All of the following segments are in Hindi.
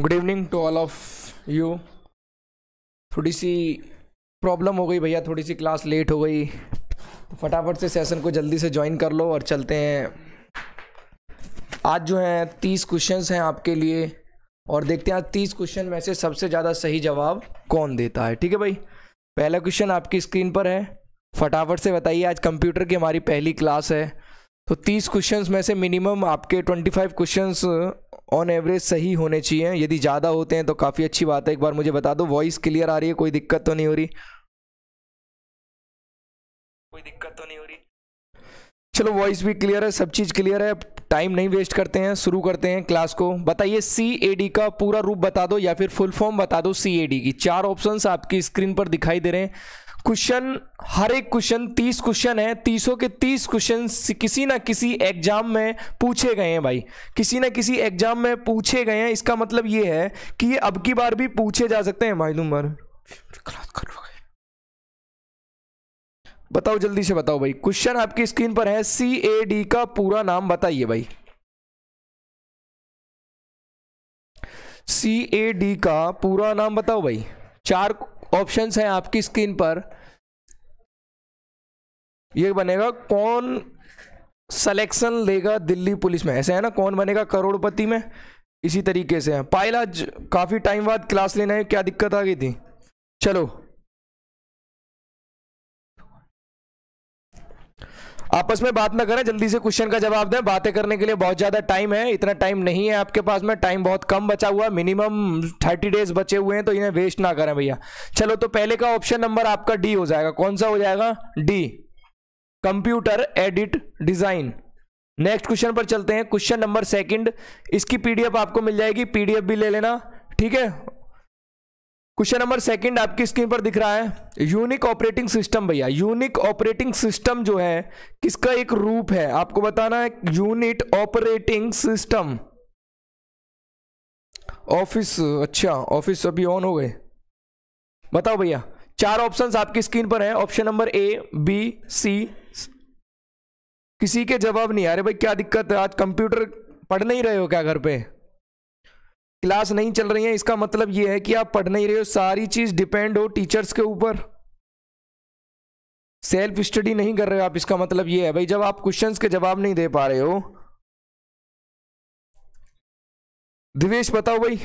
Good evening to all of you थोड़ी सी प्रॉब्लम हो गई भैया थोड़ी सी क्लास लेट हो गई तो फटाफट से सेशन को जल्दी से ज्वाइन कर लो और चलते हैं आज जो है तीस क्वेश्चन हैं आपके लिए और देखते हैं आज तीस क्वेश्चन में से सबसे ज़्यादा सही जवाब कौन देता है ठीक है भाई पहला क्वेश्चन आपकी स्क्रीन पर है फटाफट से बताइए आज कंप्यूटर की हमारी पहली क्लास है तो तीस क्वेश्चंस में से मिनिमम आपके twenty five questions on average सही होने चाहिए यदि ज़्यादा होते हैं तो काफ़ी अच्छी बात है एक बार मुझे बता दो वॉइस क्लियर आ रही है कोई दिक्कत तो नहीं हो रही कोई दिक्कत तो नहीं हो रही चलो वॉइस भी क्लियर है सब चीज़ क्लियर है टाइम नहीं वेस्ट करते हैं शुरू करते हैं क्लास को बताइए सी ए डी का पूरा रूप बता दो या फिर फुल फॉर्म बता दो सी ए डी की चार ऑप्शंस आपकी स्क्रीन पर दिखाई दे रहे हैं क्वेश्चन हर एक क्वेश्चन तीस क्वेश्चन है तीसों के तीस क्वेश्चन किसी ना किसी एग्जाम में पूछे गए हैं भाई किसी ना किसी एग्जाम में पूछे गए हैं इसका मतलब ये है कि ये अब की बार भी पूछे जा सकते हैं भाई नंबर बताओ जल्दी से बताओ भाई क्वेश्चन आपकी स्क्रीन पर है सी ए डी का पूरा नाम बताइए भाई सी ए डी का पूरा नाम बताओ भाई चार ऑप्शंस हैं आपकी स्क्रीन पर ये बनेगा कौन सिलेक्शन लेगा दिल्ली पुलिस में ऐसे है ना कौन बनेगा करोड़पति में इसी तरीके से है पायलाज काफ़ी टाइम बाद क्लास लेना है क्या दिक्कत आ गई थी चलो आपस में बात ना करें जल्दी से क्वेश्चन का जवाब दें बातें करने के लिए बहुत ज़्यादा टाइम है इतना टाइम नहीं है आपके पास में टाइम बहुत कम बचा हुआ है मिनिमम थर्टी डेज बचे हुए हैं तो इन्हें वेस्ट ना करें भैया चलो तो पहले का ऑप्शन नंबर आपका डी हो जाएगा कौन सा हो जाएगा D computer edit design next question पर चलते हैं क्वेश्चन नंबर सेकंड इसकी पीडीएफ आपको मिल जाएगी पीडीएफ भी ले लेना ठीक है क्वेश्चन नंबर सेकंड आपकी स्क्रीन पर दिख रहा है यूनिक ऑपरेटिंग सिस्टम भैया यूनिक ऑपरेटिंग सिस्टम जो है किसका एक रूप है आपको बताना है यूनिट ऑपरेटिंग सिस्टम ऑफिस अच्छा ऑफिस अभी ऑन हो गए बताओ भैया चार ऑप्शंस आपकी स्क्रीन पर है option number A B C किसी के जवाब नहीं अरे भाई क्या दिक्कत है आज कंप्यूटर पढ़ नहीं रहे हो क्या घर पे क्लास नहीं चल रही है इसका मतलब यह है कि आप पढ़ नहीं रहे हो सारी चीज़ डिपेंड हो टीचर्स के ऊपर सेल्फ स्टडी नहीं कर रहे हो आप इसका मतलब यह है भाई जब आप क्वेश्चंस के जवाब नहीं दे पा रहे हो दिवेश बताओ भाई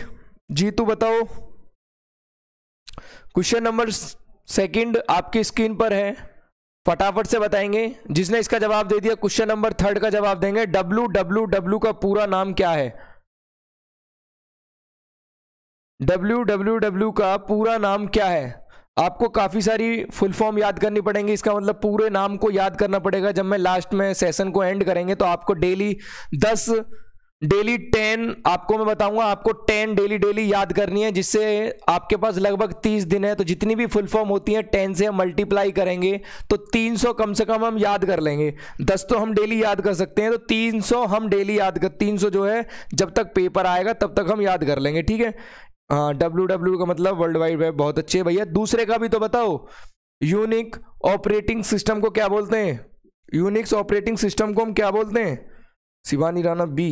जीतू बताओ क्वेश्चन नंबर सेकंड आपकी स्क्रीन पर है फटाफट से बताएंगे जिसने इसका जवाब दे दिया क्वेश्चन नंबर थर्ड का जवाब देंगे डब्लू डब्लू डब्लू का पूरा नाम क्या है डब्ल्यू डब्ल्यू डब्ल्यू का पूरा नाम क्या है आपको काफ़ी सारी फुल फॉर्म याद करनी पड़ेंगी इसका मतलब पूरे नाम को याद करना पड़ेगा जब मैं लास्ट में सेशन को एंड करेंगे तो आपको डेली दस डेली टेन आपको मैं बताऊंगा आपको टेन डेली डेली याद करनी है जिससे आपके पास लगभग तीस दिन है तो जितनी भी फुल फॉर्म होती है टेन से हम मल्टीप्लाई करेंगे तो तीन सौ कम से कम हम याद कर लेंगे दस तो हम डेली याद कर सकते हैं तो तीन सौ हम डेली याद कर तीन सौ जो है जब तक पेपर आएगा तब तक हम याद कर लेंगे ठीक है हाँ डब्ल्यू डब्ल्यू e का मतलब वर्ल्ड वाइड वेब बहुत अच्छे भैया दूसरे का भी तो बताओ यूनिक ऑपरेटिंग सिस्टम को क्या बोलते हैं यूनिक्स ऑपरेटिंग सिस्टम को हम क्या बोलते हैं शिवानी राणा बी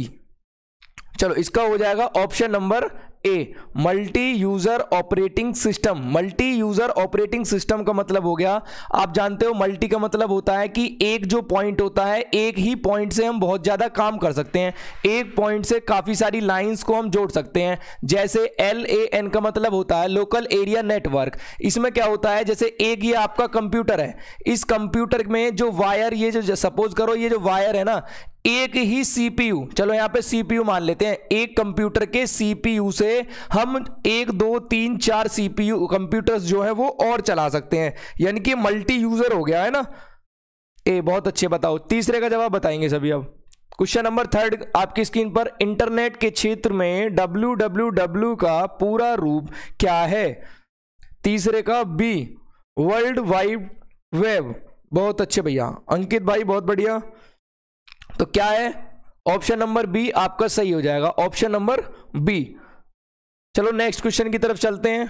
चलो इसका हो जाएगा option number A multi user operating system multi user operating system का मतलब हो गया आप जानते हो मल्टी का मतलब होता है कि एक जो पॉइंट होता है एक ही पॉइंट से हम बहुत ज़्यादा काम कर सकते हैं एक पॉइंट से काफ़ी सारी लाइंस को हम जोड़ सकते हैं जैसे एल ए एन का मतलब होता है लोकल एरिया नेटवर्क इसमें क्या होता है जैसे एक ये आपका कंप्यूटर है इस कंप्यूटर में जो वायर ये जो सपोज करो ये जो वायर है ना एक ही सीपीयू चलो यहां पे सीपीयू मान लेते हैं एक कंप्यूटर के सीपीयू से हम एक दो तीन चार सीपीयू कंप्यूटर्स जो है वो और चला सकते हैं यानी कि मल्टी यूजर हो गया है ना ए बहुत अच्छे बताओ तीसरे का जवाब बताएंगे सभी अब क्वेश्चन नंबर थर्ड आपकी स्क्रीन पर इंटरनेट के क्षेत्र में डब्ल्यू का पूरा रूप क्या है तीसरे का बी वर्ल्ड वाइड वेब बहुत अच्छे भैया अंकित भाई बहुत बढ़िया तो क्या है ऑप्शन नंबर बी आपका सही हो जाएगा ऑप्शन नंबर बी चलो नेक्स्ट क्वेश्चन की तरफ चलते हैं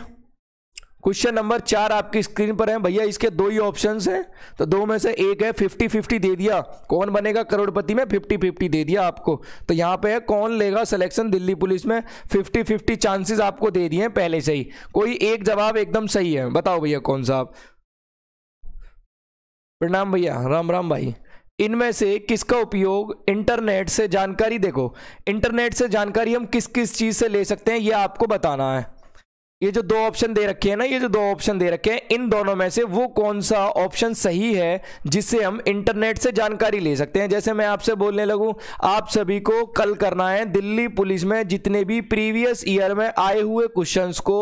क्वेश्चन नंबर चार आपकी स्क्रीन पर है भैया इसके दो ही ऑप्शंस हैं तो दो में से एक है फिफ्टी फिफ्टी दे दिया कौन बनेगा करोड़पति में फिफ्टी फिफ्टी दे दिया आपको तो यहाँ पे है कौन लेगा सिलेक्शन दिल्ली पुलिस में फिफ्टी फिफ्टी चांसेस आपको दे दिए हैं पहले से ही कोई एक जवाब एकदम सही है बताओ भैया कौन सा आप प्रणाम भैया राम राम भाई इनमें से किसका उपयोग इंटरनेट से जानकारी देखो इंटरनेट से जानकारी हम किस किस चीज़ से ले सकते हैं ये आपको बताना है ये जो दो ऑप्शन दे रखे हैं ना ये जो दो ऑप्शन दे रखे हैं इन दोनों में से वो कौन सा ऑप्शन सही है जिससे हम इंटरनेट से जानकारी ले सकते हैं जैसे मैं आपसे बोलने लगूं आप सभी को कल करना है दिल्ली पुलिस में जितने भी प्रीवियस ईयर में आए हुए क्वेश्चंस को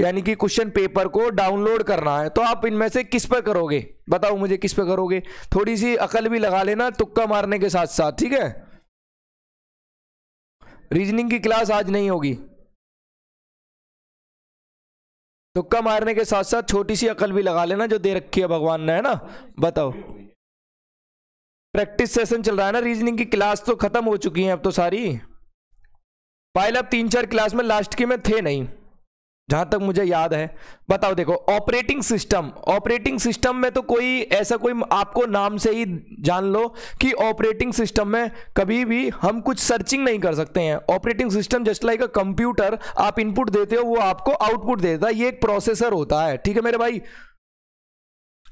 यानी कि क्वेश्चन पेपर को डाउनलोड करना है तो आप इनमें से किस पर करोगे बताओ मुझे किस पर करोगे थोड़ी सी अकल भी लगा लेना तुक्का मारने के साथ साथ ठीक है रीजनिंग की क्लास आज नहीं होगी तुक्का मारने के साथ साथ छोटी सी अकल भी लगा लेना जो दे रखी है भगवान ने है ना बताओ प्रैक्टिस सेशन चल रहा है ना रीजनिंग की क्लास तो खत्म हो चुकी है अब तो सारी पायल अब तीन चार क्लास में लास्ट की में थे नहीं जहां तक मुझे याद है बताओ देखो ऑपरेटिंग सिस्टम ऑपरेटिंग सिस्टम में तो कोई ऐसा कोई आपको नाम से ही जान लो कि ऑपरेटिंग सिस्टम में कभी भी हम कुछ सर्चिंग नहीं कर सकते हैं operating system just like a computer आप इनपुट देते हो वो आपको आउटपुट देता है ये एक प्रोसेसर होता है ठीक है मेरे भाई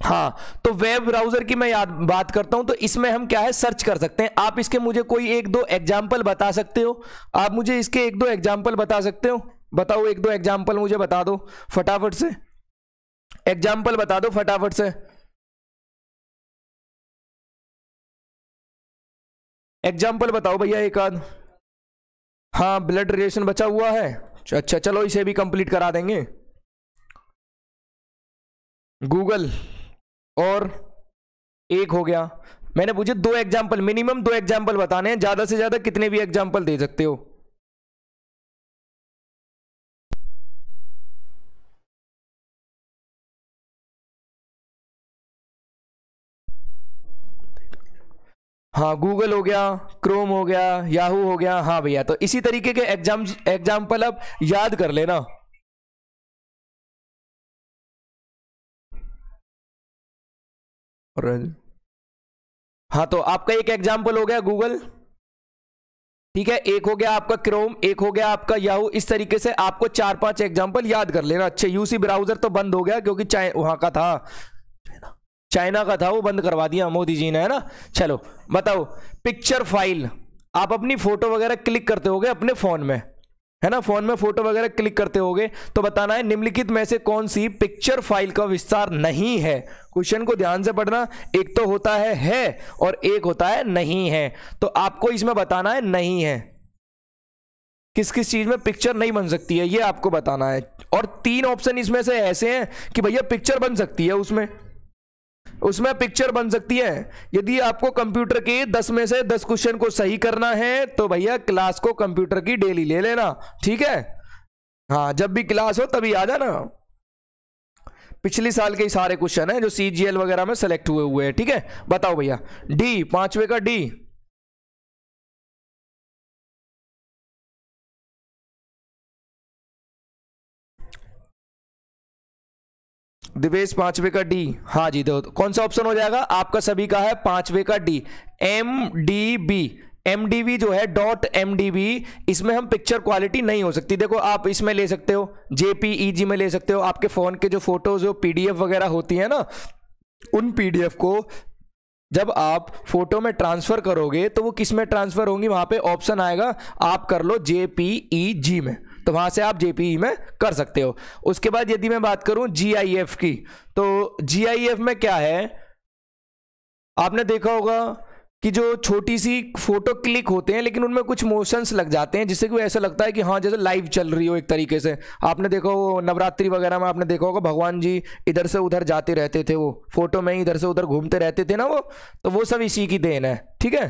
हाँ तो वेब ब्राउजर की मैं याद बात करता हूं तो इसमें हम क्या है सर्च कर सकते हैं आप इसके मुझे कोई एक दो एग्जाम्पल बता सकते हो आप मुझे इसके एक दो एग्जाम्पल बता सकते हो बताओ एक दो एग्जाम्पल मुझे बता दो फटाफट से एग्जाम्पल बता दो फटाफट से एग्जाम्पल बताओ भैया एक आध हाँ ब्लड रिलेशन बचा हुआ है अच्छा चलो इसे भी कंप्लीट करा देंगे गूगल और एक हो गया मैंने पूछे दो एग्जाम्पल मिनिमम दो एग्जाम्पल बताने हैं ज़्यादा से ज़्यादा कितने भी एग्जाम्पल दे सकते हो हाँ गूगल हो गया क्रोम हो गया याहू हो गया हाँ भैया तो इसी तरीके के एग्जाम एग्जाम्पल अब याद कर लेना हाँ तो आपका एक एग्जाम्पल हो गया गूगल ठीक है एक हो गया आपका क्रोम एक हो गया आपका याहू इस तरीके से आपको चार पांच एग्जाम्पल याद कर लेना अच्छे यूसी ब्राउजर तो बंद हो गया क्योंकि वहां का था चाइना का था वो बंद करवा दिया मोदी जी ने है ना चलो बताओ पिक्चर फाइल आप अपनी फोटो वगैरह क्लिक करते हो अपने फोन में है ना फोन में फोटो वगैरह क्लिक करते हो तो बताना है निम्नलिखित में से कौन सी पिक्चर फाइल का विस्तार नहीं है क्वेश्चन को ध्यान से पढ़ना एक तो होता है है और एक होता है नहीं है तो आपको इसमें बताना है नहीं है किस किस चीज में पिक्चर नहीं बन सकती है ये आपको बताना है और तीन ऑप्शन इसमें से ऐसे हैं कि भैया पिक्चर बन सकती है उसमें उसमें पिक्चर बन सकती है यदि आपको कंप्यूटर के दस में से दस क्वेश्चन को सही करना है तो भैया क्लास को कंप्यूटर की डेली ले लेना ठीक है हाँ जब भी क्लास हो तभी आ जाना पिछले साल के ही सारे क्वेश्चन हैं जो सी वगैरह में सेलेक्ट हुए हुए हैं ठीक है बताओ भैया डी पांचवे का डी दिवेश पांचवे का डी हाँ जी दो कौन सा ऑप्शन हो जाएगा आपका सभी का है पांचवे का D M D B B जो है डॉट बी इसमें हम पिक्चर क्वालिटी नहीं हो सकती देखो आप इसमें ले सकते हो जी e में ले सकते हो आपके फ़ोन के जो फोटोज़ जो एफ वगैरह होती है ना उन एफ को जब आप फोटो में ट्रांसफ़र करोगे तो वो किस में ट्रांसफ़र होंगी वहाँ पे ऑप्शन आएगा आप कर लो जे e में तो वहाँ से आप जेपीई में कर सकते हो उसके बाद यदि मैं बात करूँ जी की तो जी में क्या है आपने देखा होगा कि जो छोटी सी फोटो क्लिक होते हैं लेकिन उनमें कुछ मोशंस लग जाते हैं जिससे कि ऐसा लगता है कि हाँ जैसे लाइव चल रही हो एक तरीके से आपने देखो नवरात्रि वगैरह में आपने देखा होगा भगवान जी इधर से उधर जाते रहते थे वो फोटो में ही इधर से उधर घूमते रहते थे ना वो तो वो सब इसी की देन है ठीक है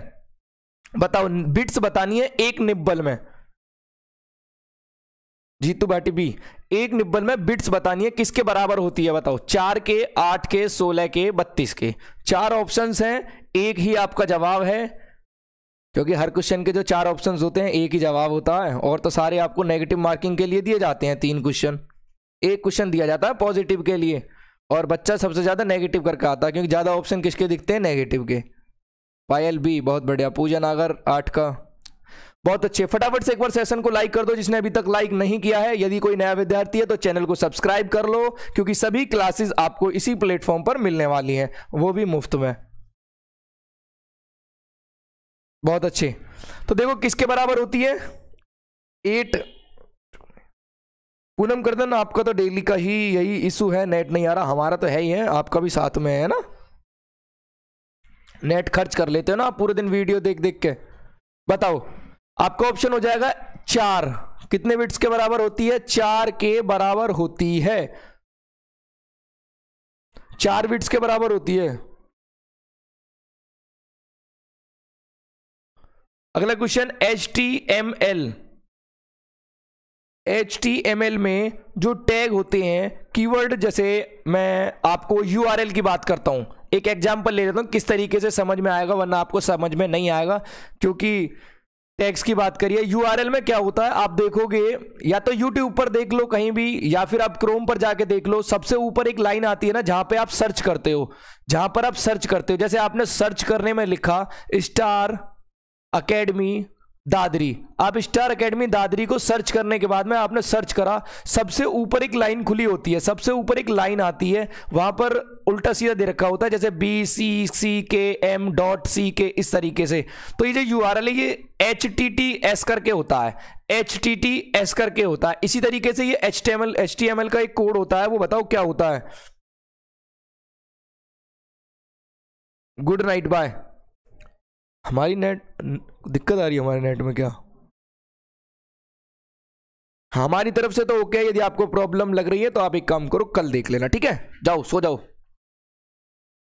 बताओ बिट्स बतानी है एक निब्बल में जीतू भाटी बी एक निब्बल में बिट्स बतानी है किसके बराबर होती है बताओ चार के आठ के सोलह के बत्तीस के चार ऑप्शंस हैं एक ही आपका जवाब है क्योंकि हर क्वेश्चन के जो चार ऑप्शंस होते हैं एक ही जवाब होता है और तो सारे आपको नेगेटिव मार्किंग के लिए दिए जाते हैं तीन क्वेश्चन एक क्वेश्चन दिया जाता है पॉजिटिव के लिए और बच्चा सबसे ज़्यादा नेगेटिव करके आता है क्योंकि ज़्यादा ऑप्शन किसके दिखते हैं नेगेटिव के पायल बी बहुत बढ़िया पूजन आगर आठ का बहुत अच्छे फटाफट से एक बार सेशन को लाइक कर दो जिसने अभी तक लाइक नहीं किया है यदि कोई नया विद्यार्थी है तो चैनल को सब्सक्राइब कर लो क्योंकि सभी क्लासेस आपको इसी प्लेटफॉर्म पर मिलने वाली हैं वो भी मुफ्त में बहुत अच्छे तो देखो किसके बराबर होती है एट पूनम गर्दन आपका तो डेली का ही यही इशू है नेट नहीं आ रहा हमारा तो है ही है आपका भी साथ में है ना नेट खर्च कर लेते हो ना आप पूरे दिन वीडियो देख देख के बताओ आपका ऑप्शन हो जाएगा चार कितने बिट्स के बराबर होती है चार के बराबर होती है चार बिट्स के बराबर होती है अगला question H T M L H T M L में जो टैग होते हैं कीवर्ड जैसे मैं आपको यू आर एल की बात करता हूं एक एग्जाम्पल ले लेता हूं किस तरीके से समझ में आएगा वरना आपको समझ में नहीं आएगा क्योंकि टैक्स की बात करिए यूआरएल में क्या होता है आप देखोगे या तो यूट्यूब पर देख लो कहीं भी या फिर आप क्रोम पर जाके देख लो सबसे ऊपर एक लाइन आती है ना जहां पे आप सर्च करते हो जहां पर आप सर्च करते हो जैसे आपने सर्च करने में लिखा स्टार अकेडमी दादरी आप स्टार एकेडमी दादरी को सर्च करने के बाद में आपने सर्च करा सबसे ऊपर एक लाइन खुली होती है सबसे ऊपर एक लाइन आती है वहां पर उल्टा सीधा दे रखा होता है जैसे बी सी सी के एम डॉट सी के इस तरीके से तो ये जो यू आर एल है ये एच टी टी एस करके होता है एच टी टी एस करके होता है इसी तरीके से ये H T M L H T M L का एक कोड होता है वो बताओ क्या होता है गुड नाइट बाय हमारी नेट दिक्कत आ रही है हमारे नेट में क्या हमारी तरफ से तो ओके है यदि आपको प्रॉब्लम लग रही है तो आप एक काम करो कल देख लेना ठीक है जाओ सो जाओ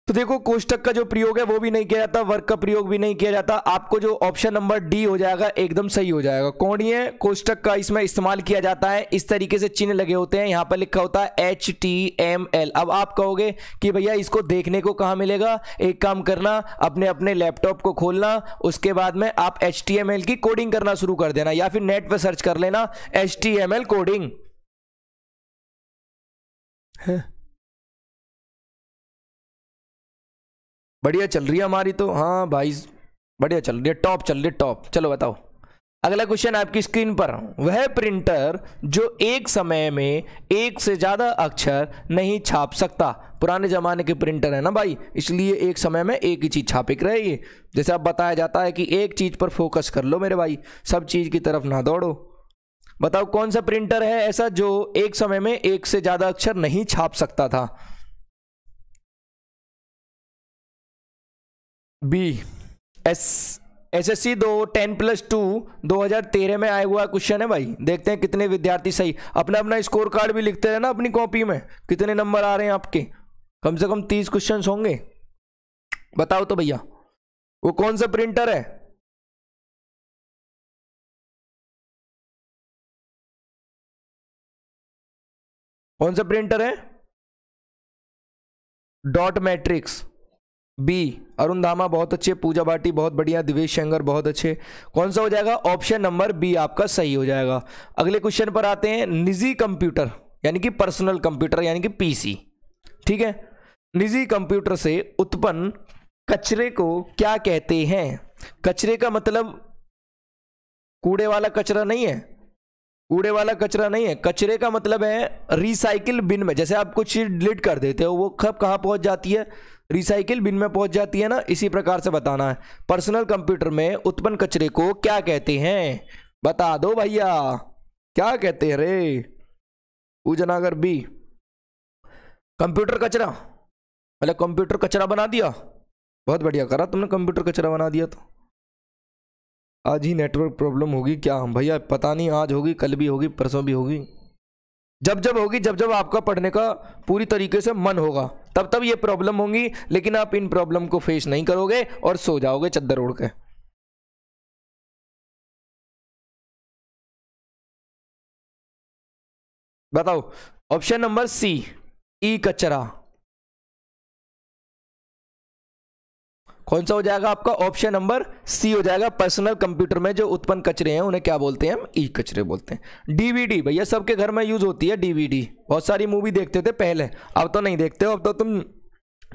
तो देखो कोष्टक का जो प्रयोग है वो भी नहीं किया जाता वर्ग का प्रयोग भी नहीं किया जाता आपको जो ऑप्शन नंबर डी हो जाएगा एकदम सही हो जाएगा कोणीय कोष्टक का इसमें इस्तेमाल किया जाता है इस तरीके से चिन्ह लगे होते हैं यहाँ पर लिखा होता है एच टी एम एल अब आप कहोगे कि भैया इसको देखने को कहाँ मिलेगा एक काम करना अपने अपने लैपटॉप को खोलना उसके बाद में आप एच टी एम एल की कोडिंग करना शुरू कर देना या फिर नेट पर सर्च कर लेना H T M L coding है बढ़िया चल रही है हमारी तो हाँ भाई बढ़िया चल रही है टॉप चल रही है टॉप चलो बताओ अगला क्वेश्चन आपकी स्क्रीन पर वह प्रिंटर जो एक समय में एक से ज़्यादा अक्षर नहीं छाप सकता पुराने ज़माने के प्रिंटर है ना भाई इसलिए एक समय में एक ही चीज़ छापिक रहेगी जैसे अब बताया जाता है कि एक चीज़ पर फोकस कर लो मेरे भाई सब चीज़ की तरफ ना दौड़ो बताओ कौन सा प्रिंटर है ऐसा जो एक समय में एक से ज़्यादा अक्षर नहीं छाप सकता था बी एस एसएससी दो टेन प्लस टू दो हजार तेरह में आया हुआ क्वेश्चन है भाई देखते हैं कितने विद्यार्थी सही अपना अपना स्कोर कार्ड भी लिखते हैं ना अपनी कॉपी में कितने नंबर आ रहे हैं आपके कम से कम तीस क्वेश्चन होंगे बताओ तो भैया वो कौन सा प्रिंटर है कौन सा प्रिंटर है डॉट मैट्रिक्स बी अरुण धामा बहुत अच्छे पूजा भाटी बहुत बढ़िया दिवेश शंकर बहुत अच्छे कौन सा हो जाएगा ऑप्शन नंबर बी आपका सही हो जाएगा अगले क्वेश्चन पर आते हैं निजी कंप्यूटर यानी कि पर्सनल कंप्यूटर यानी कि पीसी ठीक है निजी कंप्यूटर से उत्पन्न कचरे को क्या कहते हैं कचरे का मतलब कूड़े वाला कचरा नहीं है कूड़े वाला कचरा नहीं है कचरे का मतलब है रिसाइकिल बिन में जैसे आप कुछ चीज डिलीट कर देते हो वो खब कहाँ पहुंच जाती है रिसाइकिल बिन में पहुंच जाती है ना इसी प्रकार से बताना है पर्सनल कंप्यूटर में उत्पन्न कचरे को क्या कहते हैं बता दो भैया क्या कहते हैं रे उजनागर बी कंप्यूटर कचरा मतलब कंप्यूटर कचरा बना दिया बहुत बढ़िया करा तुमने कंप्यूटर कचरा बना दिया तो आज ही नेटवर्क प्रॉब्लम होगी क्या भैया पता नहीं आज होगी कल भी होगी परसों भी होगी जब जब होगी जब जब आपका पढ़ने का पूरी तरीके से मन होगा तब तब ये प्रॉब्लम होंगी लेकिन आप इन प्रॉब्लम को फेस नहीं करोगे और सो जाओगे चद्दर उड़ के बताओ ऑप्शन नंबर सी ई कचरा कौन सा हो जाएगा आपका ऑप्शन नंबर सी हो जाएगा पर्सनल कंप्यूटर में जो उत्पन्न कचरे हैं उन्हें क्या बोलते हैं हम ई कचरे बोलते हैं डीवीडी भैया सबके घर में यूज होती है डीवीडी बहुत सारी मूवी देखते थे पहले अब तो नहीं देखते हो अब तो तुम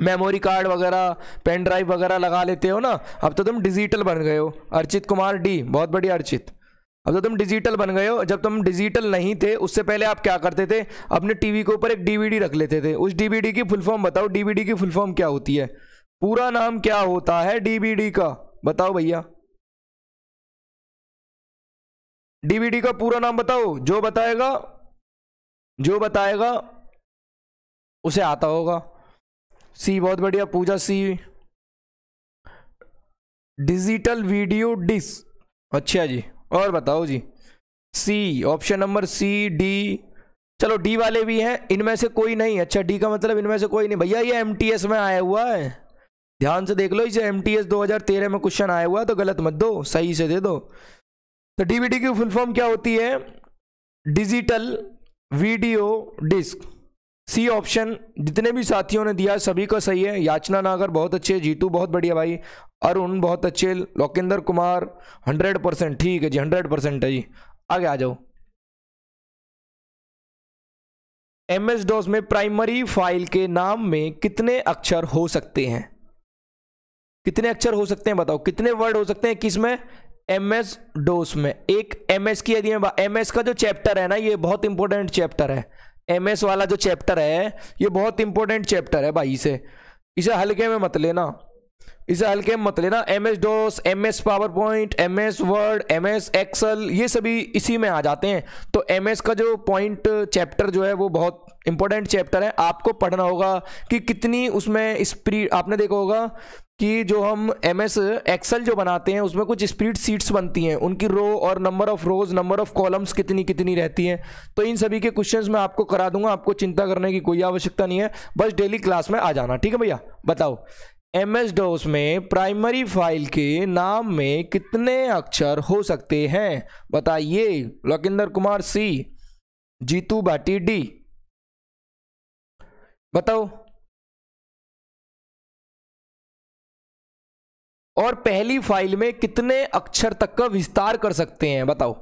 मेमोरी कार्ड वगैरह पेन ड्राइव वगैरह लगा लेते हो ना अब तो तुम डिजिटल बन गए हो अर्चित कुमार डी बहुत बढ़िया अर्चित अब तो तुम डिजिटल बन गए हो जब तुम डिजिटल नहीं थे उससे पहले आप क्या करते थे अपने टीवी के ऊपर एक डीवीडी रख लेते थे उस डीवीडी की फुल फॉर्म बताओ डीवीडी की फुल फॉर्म क्या होती है पूरा नाम क्या होता है डीबीडी का बताओ भैया डीबीडी का पूरा नाम बताओ जो बताएगा जो बताएगा उसे आता होगा सी बहुत बढ़िया Pooja C digital video disc अच्छा जी और बताओ जी C option number C D चलो डी वाले भी हैं इनमें से कोई नहीं अच्छा डी का मतलब इनमें से कोई नहीं भैया ये एम में आया हुआ है ध्यान से देख लो इसे एम टी एस दो हजार तेरह में क्वेश्चन आया हुआ तो गलत मत दो सही से दे दो तो डीवीडी की फुल फॉर्म क्या होती है digital video disc C option जितने भी साथियों ने दिया सभी का सही है याचना नागर बहुत अच्छे जीतू बहुत बढ़िया भाई अरुण बहुत अच्छे लोकेंद्र कुमार हंड्रेड परसेंट ठीक है जी हंड्रेड परसेंट है जी आगे आ जाओ एम एस डोस में प्राइमरी फाइल के नाम में कितने अक्षर हो सकते हैं कितने अक्षर हो सकते हैं बताओ कितने वर्ड हो सकते हैं किस में एम एस डोस में एक एमएस की यदि एम एस का जो चैप्टर है ना ये बहुत इंपॉर्टेंट चैप्टर है एम वाला जो चैप्टर है ये बहुत इंपॉर्टेंट चैप्टर है भाई इसे इसे हल्के में मत लेना इसे हल्के में मत लेना M S DOS M S power point M S Word M S Excel ये सभी इसी में आ जाते हैं तो एम एस का जो पॉइंट चैप्टर जो है वो बहुत इंपॉर्टेंट चैप्टर है आपको पढ़ना होगा कि कितनी उसमें स्पीड आपने देखा होगा कि जो हम एम एस एक्सल जो बनाते हैं उसमें कुछ स्प्रीड सीट्स बनती हैं उनकी रो और number of rows number of columns कितनी कितनी रहती हैं तो इन सभी के क्वेश्चंस मैं आपको करा दूंगा आपको चिंता करने की कोई आवश्यकता नहीं है बस डेली क्लास में आ जाना ठीक है भैया बताओ एम एस डोस में प्राइमरी फाइल के नाम में कितने अक्षर हो सकते हैं बताइए लोकेंद्र कुमार सी जीतू भाटी डी बताओ और पहली फाइल में कितने अक्षर तक का विस्तार कर सकते हैं बताओ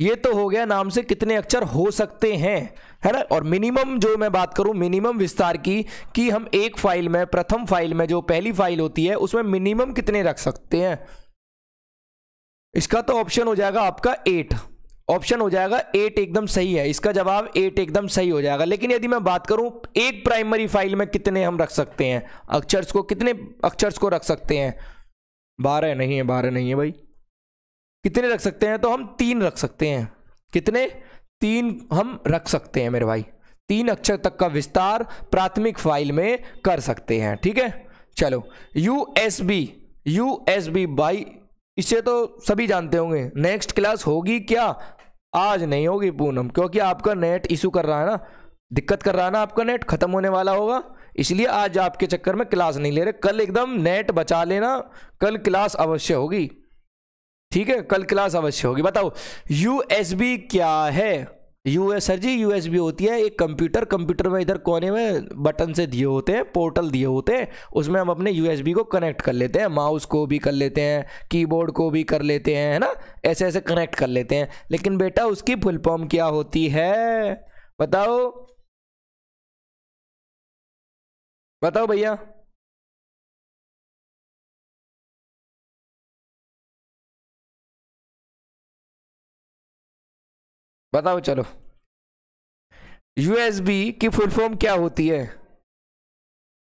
ये तो हो गया नाम से कितने अक्षर हो सकते हैं है ना और मिनिमम जो मैं बात करूं मिनिमम विस्तार की कि हम एक फाइल में प्रथम फाइल में जो पहली फाइल होती है उसमें मिनिमम कितने रख सकते हैं इसका तो ऑप्शन हो जाएगा आपका एट ऑप्शन हो जाएगा एट एकदम सही है इसका जवाब एट एकदम सही हो जाएगा लेकिन यदि मैं बात करूं एक प्राइमरी फाइल में कितने हम रख सकते हैं अक्षर्स को कितने अक्षर्स को रख सकते हैं बारह नहीं है बारह नहीं है भाई कितने रख सकते हैं तो हम तीन रख सकते हैं कितने तीन हम रख सकते हैं मेरे भाई तीन अक्षर तक का विस्तार प्राथमिक फाइल में कर सकते हैं ठीक है चलो U S B U S B भाई इसे तो सभी जानते होंगे नेक्स्ट क्लास होगी क्या आज नहीं होगी पूनम क्योंकि आपका नेट इशू कर रहा है ना दिक्कत कर रहा है ना आपका नेट खत्म होने वाला होगा इसलिए आज आपके चक्कर में क्लास नहीं ले रहे कल एकदम नेट बचा लेना कल क्लास अवश्य होगी ठीक है कल क्लास अवश्य होगी बताओ यूएसबी क्या है यू एस सर जी यूएसबी होती है एक कंप्यूटर कंप्यूटर में इधर कोने में बटन से दिए होते हैं पोर्टल दिए होते हैं उसमें हम अपने यूएसबी को कनेक्ट कर लेते हैं माउस को भी कर लेते हैं कीबोर्ड को भी कर लेते हैं है ना ऐसे ऐसे कनेक्ट कर लेते हैं लेकिन बेटा उसकी फुल फॉर्म क्या होती है बताओ बताओ भैया बताओ चलो यूएसबी की फुल फॉर्म क्या होती है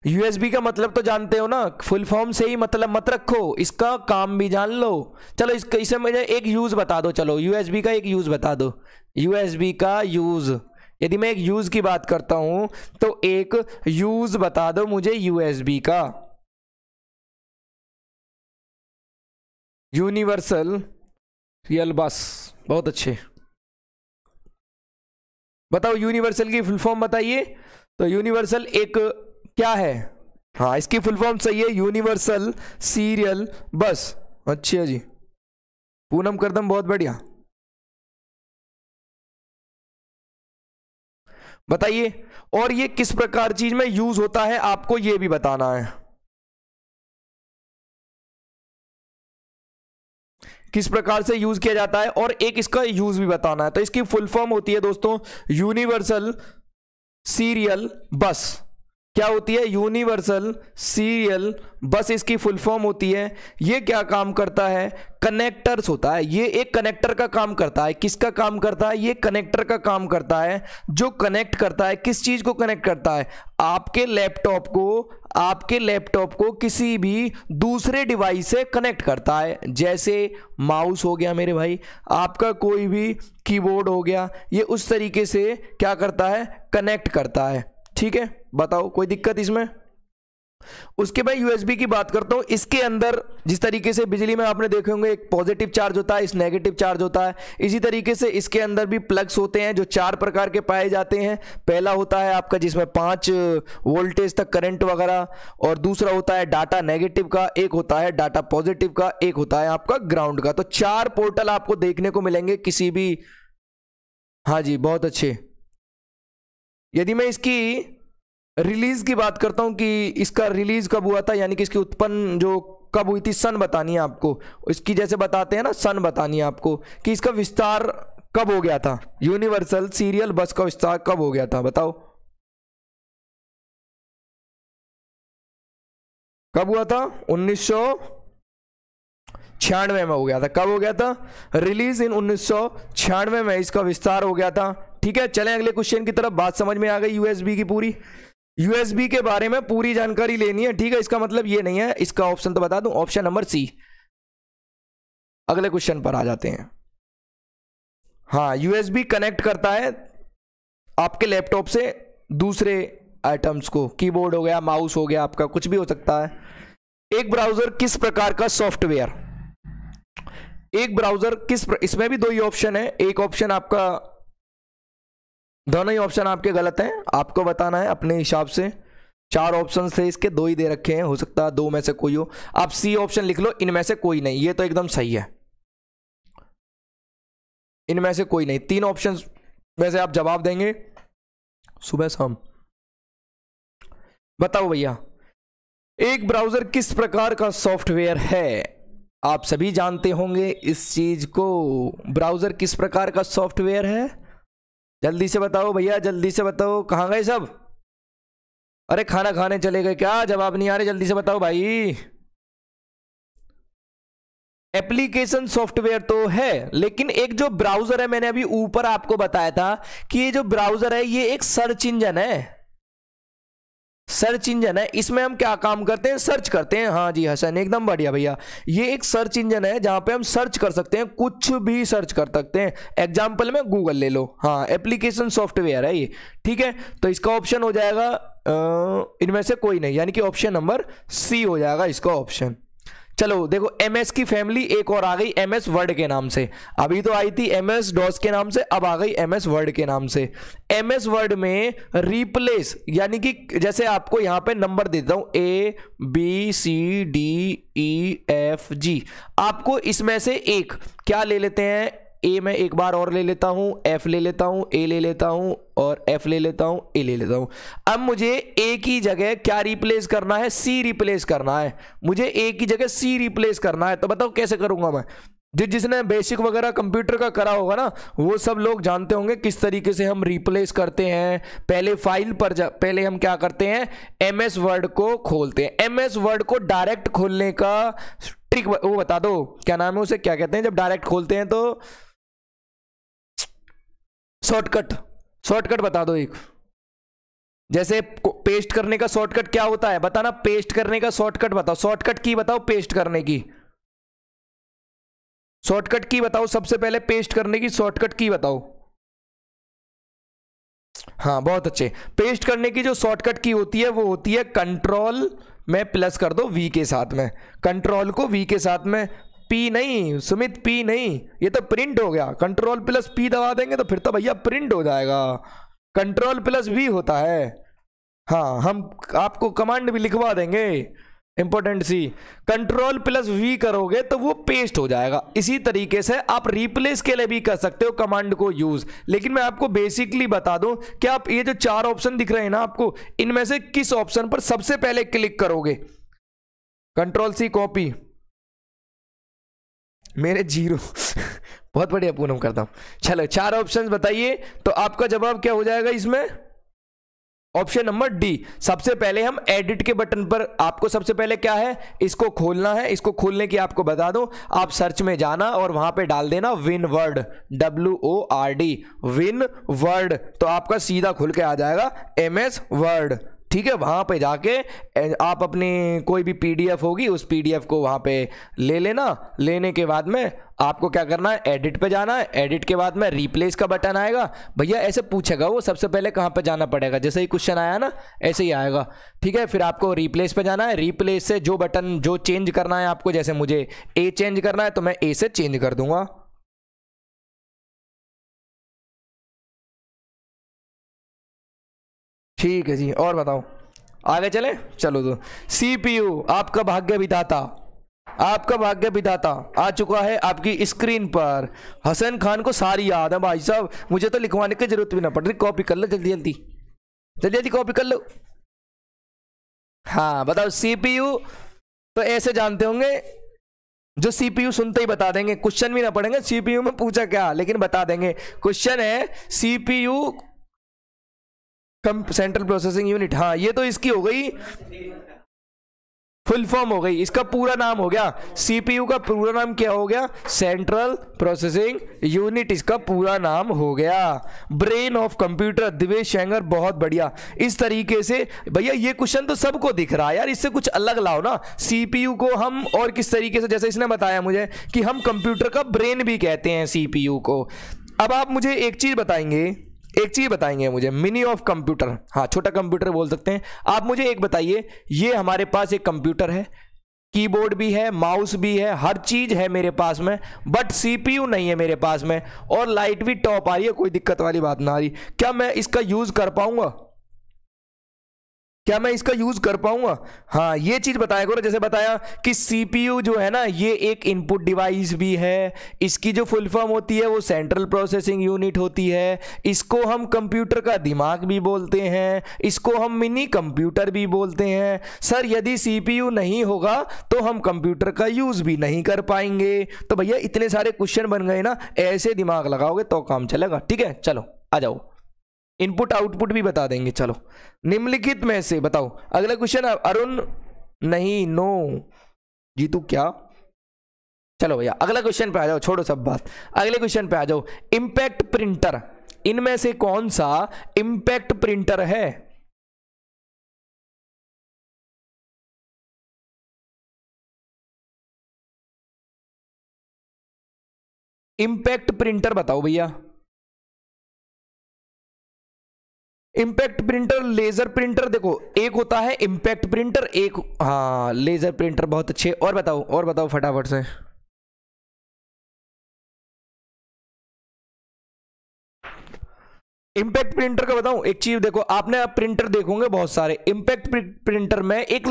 यूएसबी का मतलब तो जानते हो ना फुल फॉर्म से ही मतलब मत रखो इसका काम भी जान लो चलो इसका इसे मुझे एक यूज़ बता दो चलो यूएसबी का एक यूज़ बता दो यूएसबी का यूज़ यदि मैं एक यूज़ की बात करता हूं तो एक यूज़ बता दो मुझे यूएसबी का यूनिवर्सल रियल बस बहुत अच्छे बताओ यूनिवर्सल की फुल फॉर्म बताइए तो यूनिवर्सल एक क्या है हाँ इसकी फुल फॉर्म सही है यूनिवर्सल सीरियल बस है जी पूनम करदम बहुत बढ़िया बताइए और ये किस प्रकार चीज में यूज होता है आपको ये भी बताना है किस प्रकार से यूज किया जाता है और एक इसका यूज भी बताना है तो इसकी फुल फॉर्म होती है दोस्तों यूनिवर्सल सीरियल बस क्या होती है यूनिवर्सल सीरियल बस इसकी फुल फॉर्म होती है ये क्या काम करता है कनेक्टर्स होता है ये एक कनेक्टर का काम करता है किसका काम करता है ये कनेक्टर का काम करता है जो कनेक्ट करता है किस चीज़ को कनेक्ट करता है आपके लैपटॉप को आपके लैपटॉप को किसी भी दूसरे डिवाइस से कनेक्ट करता है जैसे माउस हो गया मेरे भाई आपका कोई भी कीबोर्ड हो गया ये उस तरीके से क्या करता है कनेक्ट करता है ठीक है बताओ कोई दिक्कत इसमें उसके बाद यूएसबी की बात करता हूं इसके अंदर जिस तरीके से बिजली में आपने देखे होंगे एक पॉजिटिव चार्ज होता है इस नेगेटिव चार्ज होता है इसी तरीके से इसके अंदर भी प्लग्स होते हैं जो चार प्रकार के पाए जाते हैं पहला होता है आपका जिसमें पांच वोल्टेज तक करंट वगैरह और दूसरा होता है डाटा नेगेटिव का एक होता है डाटा पॉजिटिव का एक होता है आपका ग्राउंड का तो चार पोर्टल आपको देखने को मिलेंगे किसी भी हाँ जी बहुत अच्छे यदि मैं इसकी रिलीज की बात करता हूं कि इसका रिलीज कब हुआ था यानी कि इसकी उत्पन्न जो कब हुई थी सन बतानी है आपको इसकी जैसे बताते हैं ना सन बतानी है आपको कि इसका विस्तार कब हो गया था यूनिवर्सल सीरियल बस का विस्तार कब हो गया था बताओ कब हुआ था उन्नीस सौ छियानवे में हो गया था कब हो गया था रिलीज इन उन्नीस सौ छियानवे में इसका विस्तार हो गया था ठीक है चले अगले क्वेश्चन की तरफ बात समझ में आ गई यूएसबी की पूरी यूएसबी के बारे में पूरी जानकारी लेनी है ठीक है इसका मतलब ये नहीं है इसका ऑप्शन तो बता दूं ऑप्शन नंबर सी अगले क्वेश्चन पर आ जाते हैं हाँ यूएसबी कनेक्ट करता है आपके लैपटॉप से दूसरे आइटम्स को कीबोर्ड हो गया माउस हो गया आपका कुछ भी हो सकता है एक ब्राउजर किस प्रकार का सॉफ्टवेयर एक ब्राउजर किस प्र... इसमें भी दो ही ऑप्शन है एक ऑप्शन आपका दोनों ही ऑप्शन आपके गलत हैं आपको बताना है अपने हिसाब से चार ऑप्शन थे इसके दो ही दे रखे हैं हो सकता है दो में से कोई हो आप सी ऑप्शन लिख लो इनमें से कोई नहीं ये तो एकदम सही है इनमें से कोई नहीं तीन ऑप्शन में से आप जवाब देंगे सुबह शाम बताओ भैया एक ब्राउजर किस प्रकार का सॉफ्टवेयर है आप सभी जानते होंगे इस चीज को ब्राउजर किस प्रकार का सॉफ्टवेयर है जल्दी से बताओ भैया जल्दी से बताओ कहाँ गए सब अरे खाना खाने चले गए क्या जवाब नहीं आ रहे जल्दी से बताओ भाई एप्लीकेशन सॉफ्टवेयर तो है लेकिन एक जो ब्राउजर है मैंने अभी ऊपर आपको बताया था कि ये जो ब्राउजर है ये एक सर्च इंजन है सर्च इंजन है इसमें हम क्या काम करते हैं सर्च करते हैं हाँ जी हसन एकदम बढ़िया भैया ये एक सर्च इंजन है जहाँ पे हम सर्च कर सकते हैं कुछ भी सर्च कर सकते हैं एग्जाम्पल में गूगल ले लो हाँ एप्लीकेशन सॉफ्टवेयर है ये ठीक है तो इसका ऑप्शन हो जाएगा इनमें से कोई नहीं यानी कि ऑप्शन नंबर सी हो जाएगा इसका ऑप्शन चलो देखो एस की फैमिली एक और आ गई एस वर्ड के नाम से अभी तो आई थी एस डॉस के नाम से अब आ गई एस वर्ड के नाम से एस वर्ड में रिप्लेस यानी कि जैसे आपको यहां पे नंबर देता हूं A B C D E F G आपको इसमें से एक क्या ले लेते हैं ए मैं एक बार और ले लेता हूँ एफ ले लेता हूँ ए ले लेता हूँ और एफ ले लेता हूँ ए ले लेता हूँ अब मुझे ए की जगह क्या रिप्लेस करना है सी रिप्लेस करना है मुझे ए की जगह सी रिप्लेस करना है तो बताओ कैसे करूँगा मैं जो जिसने बेसिक वगैरह कंप्यूटर का करा होगा ना वो सब लोग जानते होंगे किस तरीके से हम रिप्लेस करते हैं पहले फाइल पर जा पहले हम क्या करते हैं एम एस वर्ड को खोलते हैं एम एस वर्ड को डायरेक्ट खोलने का ट्रिक वो बता दो क्या नाम है उसे क्या कहते हैं जब डायरेक्ट खोलते हैं तो शॉर्टकट शॉर्टकट बता दो एक जैसे पेस्ट करने का शॉर्टकट क्या होता है बताना पेस्ट करने का शॉर्टकट बताओ शॉर्टकट की बताओ पेस्ट करने की शॉर्टकट की बताओ सबसे पहले पेस्ट करने की शॉर्टकट की बताओ हाँ बहुत अच्छे पेस्ट करने की जो शॉर्टकट की होती है वो होती है कंट्रोल में प्लस कर दो वी के साथ में कंट्रोल को वी के साथ में पी नहीं सुमित पी नहीं ये तो प्रिंट हो गया कंट्रोल प्लस पी दबा देंगे तो फिर तो भैया प्रिंट हो जाएगा कंट्रोल प्लस वी होता है हाँ हम आपको कमांड भी लिखवा देंगे important C control plus V करोगे तो वो पेस्ट हो जाएगा इसी तरीके से आप रिप्लेस के लिए भी कर सकते हो कमांड को यूज लेकिन मैं आपको बेसिकली बता दूं कि आप ये जो चार ऑप्शन दिख रहे हैं ना आपको इनमें से किस ऑप्शन पर सबसे पहले क्लिक करोगे कंट्रोल सी कॉपी मेरे जीरो बहुत बढ़िया पूनम करता हूँ चलो चार ऑप्शन बताइए तो आपका जवाब क्या हो जाएगा इसमें ऑप्शन नंबर डी सबसे पहले हम एडिट के बटन पर आपको सबसे पहले क्या है इसको खोलना है इसको खोलने की आपको बता दूं आप सर्च में जाना और वहां पे डाल देना win word W O R D win word तो आपका सीधा खुल के आ जाएगा एम एस वर्ड ठीक है वहाँ पे जाके आप अपनी कोई भी पीडीएफ होगी उस पीडीएफ को वहाँ पे ले लेना लेने के बाद में आपको क्या करना है एडिट पे जाना है एडिट के बाद में रिप्लेस का बटन आएगा भैया ऐसे पूछेगा वो सबसे पहले कहाँ पे जाना पड़ेगा जैसे ही क्वेश्चन आया ना ऐसे ही आएगा ठीक है फिर आपको रिप्लेस पे जाना है रिप्लेस से जो बटन जो चेंज करना है आपको जैसे मुझे ए चेंज करना है तो मैं ए से चेंज कर दूंगा ठीक है जी और बताओ आगे चले चलो तो सीपीयू आपका भाग्य विधाता आपका भाग्य विधाता आ चुका है आपकी स्क्रीन पर हसन खान को सारी याद है भाई साहब मुझे तो लिखवाने की जरूरत भी ना पड़ रही कॉपी कर लो जल्दी जल्दी जल्दी जल्दी कॉपी कर लो हाँ बताओ सीपीयू तो ऐसे जानते होंगे जो सीपीयू सुनते ही बता देंगे क्वेश्चन भी ना पढ़ेंगे सीपीयू में पूछा क्या लेकिन बता देंगे क्वेश्चन है सीपीयू कम सेंट्रल प्रोसेसिंग यूनिट हाँ ये तो इसकी हो गई फुल फॉर्म हो गई इसका पूरा नाम हो गया सीपीयू का पूरा नाम क्या हो गया सेंट्रल प्रोसेसिंग यूनिट इसका पूरा नाम हो गया brain of computer Divesh Shengar बहुत बढ़िया इस तरीके से भैया ये क्वेश्चन तो सबको दिख रहा है यार इससे कुछ अलग लाओ ना सीपीयू को हम और किस तरीके से जैसे इसने बताया मुझे कि हम कंप्यूटर का ब्रेन भी कहते हैं सीपीयू को अब आप मुझे एक चीज बताएंगे एक चीज़ बताएंगे मुझे मिनी ऑफ कंप्यूटर हाँ छोटा कंप्यूटर बोल सकते हैं आप मुझे एक बताइए ये हमारे पास एक कंप्यूटर है कीबोर्ड भी है माउस भी है हर चीज़ है मेरे पास में बट सीपीयू नहीं है मेरे पास में और लाइट भी टॉप आ रही है कोई दिक्कत वाली बात ना आ रही क्या मैं इसका यूज़ कर पाऊंगा क्या मैं इसका यूज कर पाऊंगा हाँ ये चीज बताया करो जैसे बताया कि सीपीयू जो है ना ये एक इनपुट डिवाइस भी है इसकी जो फुल फॉर्म होती है वो सेंट्रल प्रोसेसिंग यूनिट होती है इसको हम कंप्यूटर का दिमाग भी बोलते हैं इसको हम मिनी कंप्यूटर भी बोलते हैं सर यदि सीपीयू नहीं होगा तो हम कंप्यूटर का यूज भी नहीं कर पाएंगे तो भैया इतने सारे क्वेश्चन बन गए ना ऐसे दिमाग लगाओगे तो काम चलेगा ठीक है चलो आ जाओ इनपुट आउटपुट भी बता देंगे चलो निम्नलिखित में से बताओ अगला क्वेश्चन अरुण नहीं नो जीतू क्या चलो भैया अगला क्वेश्चन पे आ जाओ छोड़ो सब बात अगले क्वेश्चन पे आ जाओ इम्पैक्ट प्रिंटर इनमें से कौन सा इंपैक्ट प्रिंटर है इंपैक्ट प्रिंटर बताओ भैया इंपैक्ट प्रिंटर लेजर प्रिंटर देखो एक होता है इंपैक्ट प्रिंटर एक हाँ लेजर प्रिंटर बहुत अच्छे और बताओ और बताओ फटाफट से इंपैक्ट प्रिंटर का बताऊं एक चीज देखो आपने आप प्रिंटर देखोगे बहुत सारे इंपैक्ट प्रिंटर में एक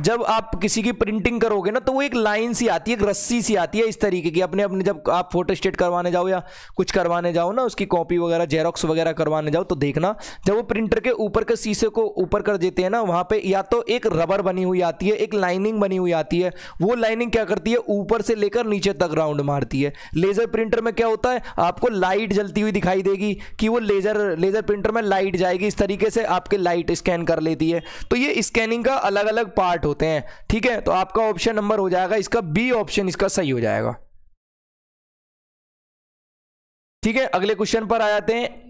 जब आप किसी की प्रिंटिंग करोगे ना तो वो एक लाइन सी आती है एक रस्सी सी आती है इस तरीके की अपने अपने जब आप फोटो स्टेट करवाने जाओ या कुछ करवाने जाओ ना उसकी कॉपी वगैरह जेरोक्स वगैरह करवाने जाओ तो देखना जब वो प्रिंटर के ऊपर के शीशे को ऊपर कर देते हैं ना वहाँ पे या तो एक रबर बनी हुई आती है एक लाइनिंग बनी हुई आती है वो लाइनिंग क्या करती है ऊपर से लेकर नीचे तक राउंड मारती है लेज़र प्रिंटर में क्या होता है आपको लाइट जलती हुई दिखाई देगी कि वो लेज़र लेज़र प्रिंटर में लाइट जाएगी इस तरीके से आपके लाइट स्कैन कर लेती है तो ये स्कैनिंग का अलग अलग पार्ट पार्ट होते हैं ठीक है तो आपका ऑप्शन नंबर हो जाएगा इसका बी ऑप्शन इसका सही हो जाएगा ठीक है अगले क्वेश्चन पर आ जाते हैं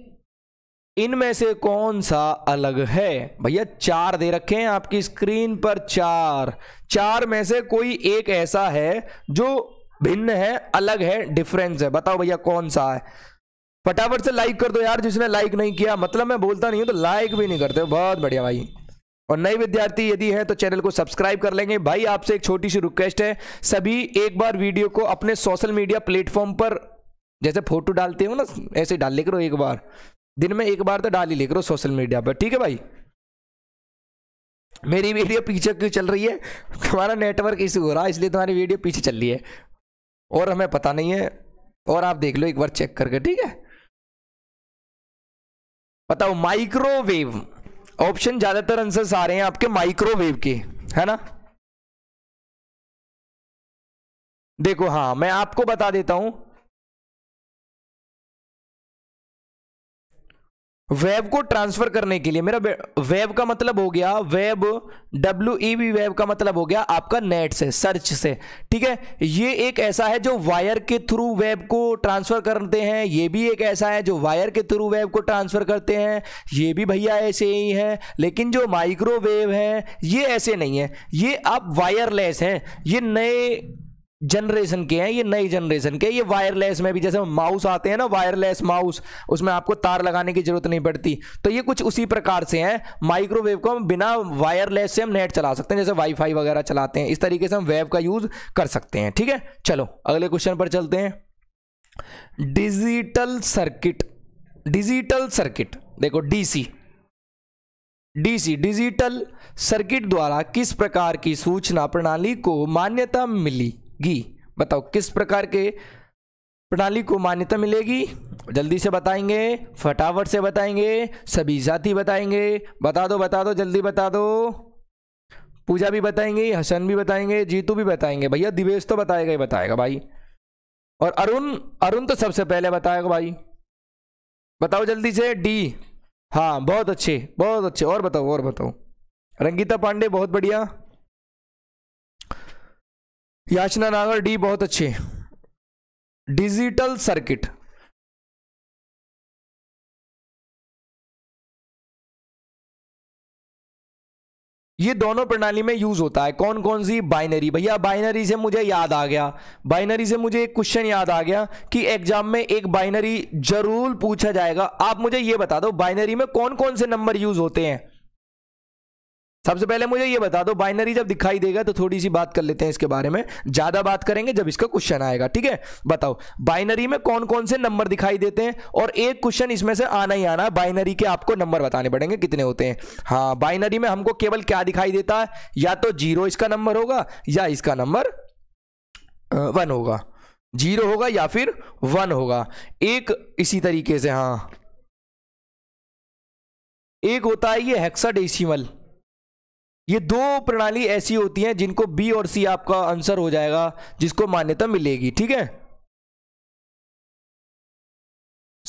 इनमें से कौन सा अलग है भैया चार दे रखे हैं आपकी स्क्रीन पर चार चार में से कोई एक ऐसा है जो भिन्न है अलग है डिफरेंस है बताओ भैया कौन सा है फटाफट से लाइक कर दो यार जिसने लाइक नहीं किया मतलब मैं बोलता नहीं हूं तो लाइक भी नहीं करते बहुत बढ़िया भाई और नए विद्यार्थी यदि है तो चैनल को सब्सक्राइब कर लेंगे भाई आपसे एक छोटी सी रिक्वेस्ट है सभी एक बार वीडियो को अपने सोशल मीडिया प्लेटफॉर्म पर जैसे फोटो डालते हो ना ऐसे डाल ले करो एक बार दिन में एक बार तो डाल ही ले करो सोशल मीडिया पर ठीक है भाई मेरी वीडियो पीछे क्यों चल रही है तुम्हारा नेटवर्क इशू हो रहा है इसलिए तुम्हारी वीडियो पीछे चल रही है और हमें पता नहीं है और आप देख लो एक बार चेक करके ठीक है बताओ माइक्रोवेव ऑप्शन ज्यादातर आंसर्स आ रहे हैं आपके माइक्रोवेव के है ना देखो हाँ मैं आपको बता देता हूं वेब को ट्रांसफर करने के लिए मेरा वेब का मतलब हो गया web W E B web का मतलब हो गया आपका नेट से सर्च से ठीक है ये एक ऐसा है जो वायर के थ्रू वेब को ट्रांसफर करते हैं ये भी एक ऐसा है जो वायर के थ्रू वेब को ट्रांसफर करते हैं ये भी भैया ऐसे ही हैं लेकिन जो माइक्रोवेव है ये ऐसे नहीं है ये आप वायरलेस हैं ये नए जनरेशन के हैं ये नई जनरेशन के ये वायरलेस में भी जैसे माउस आते हैं ना वायरलेस माउस उसमें आपको तार लगाने की जरूरत नहीं पड़ती तो ये कुछ उसी प्रकार से हैं माइक्रोवेव को हम बिना वायरलेस से हम नेट चला सकते हैं जैसे वाईफाई वगैरह चलाते हैं इस तरीके से हम वेब का यूज कर सकते हैं ठीक है चलो अगले क्वेश्चन पर चलते हैं डिजिटल सर्किट डिजिटल सर्किट देखो डीसी डीसी डिजिटल सर्किट द्वारा किस प्रकार की सूचना प्रणाली को मान्यता मिली मिलेगी बताओ किस प्रकार के प्रणाली को मान्यता मिलेगी जल्दी से बताएंगे फटाफट से बताएंगे सभी जाति बताएंगे बता दो बता दो जल्दी बता दो पूजा भी बताएंगे हसन भी बताएंगे जीतू भी बताएंगे भैया दिवेश तो बताएगा ही बताएगा भाई और अरुण अरुण तो सबसे पहले बताएगा भाई बताओ जल्दी से डी हाँ बहुत अच्छे बहुत अच्छे और बताओ और बताओ रंगीता पांडे बहुत बढ़िया याचना नागर डी बहुत अच्छे डिजिटल सर्किट ये दोनों प्रणाली में यूज होता है कौन कौन सी बाइनरी भैया बाइनरी से मुझे याद आ गया बाइनरी से मुझे एक क्वेश्चन याद आ गया कि एग्जाम में एक बाइनरी जरूर पूछा जाएगा आप मुझे ये बता दो बाइनरी में कौन कौन से नंबर यूज होते हैं सबसे पहले मुझे ये बता दो बाइनरी जब दिखाई देगा तो थोड़ी सी बात कर लेते हैं इसके बारे में ज्यादा बात करेंगे जब इसका क्वेश्चन आएगा ठीक है बताओ बाइनरी में कौन कौन से नंबर दिखाई देते हैं और एक क्वेश्चन इसमें से आना ही आना बाइनरी के आपको नंबर बताने पड़ेंगे कितने होते हैं हाँ बाइनरी में हमको केवल क्या दिखाई देता है या तो जीरो इसका नंबर होगा या इसका नंबर वन होगा जीरो होगा या फिर वन होगा एक इसी तरीके से हाँ एक होता है ये हेक्सा ये दो प्रणाली ऐसी होती हैं जिनको बी और सी आपका आंसर हो जाएगा जिसको मान्यता मिलेगी ठीक है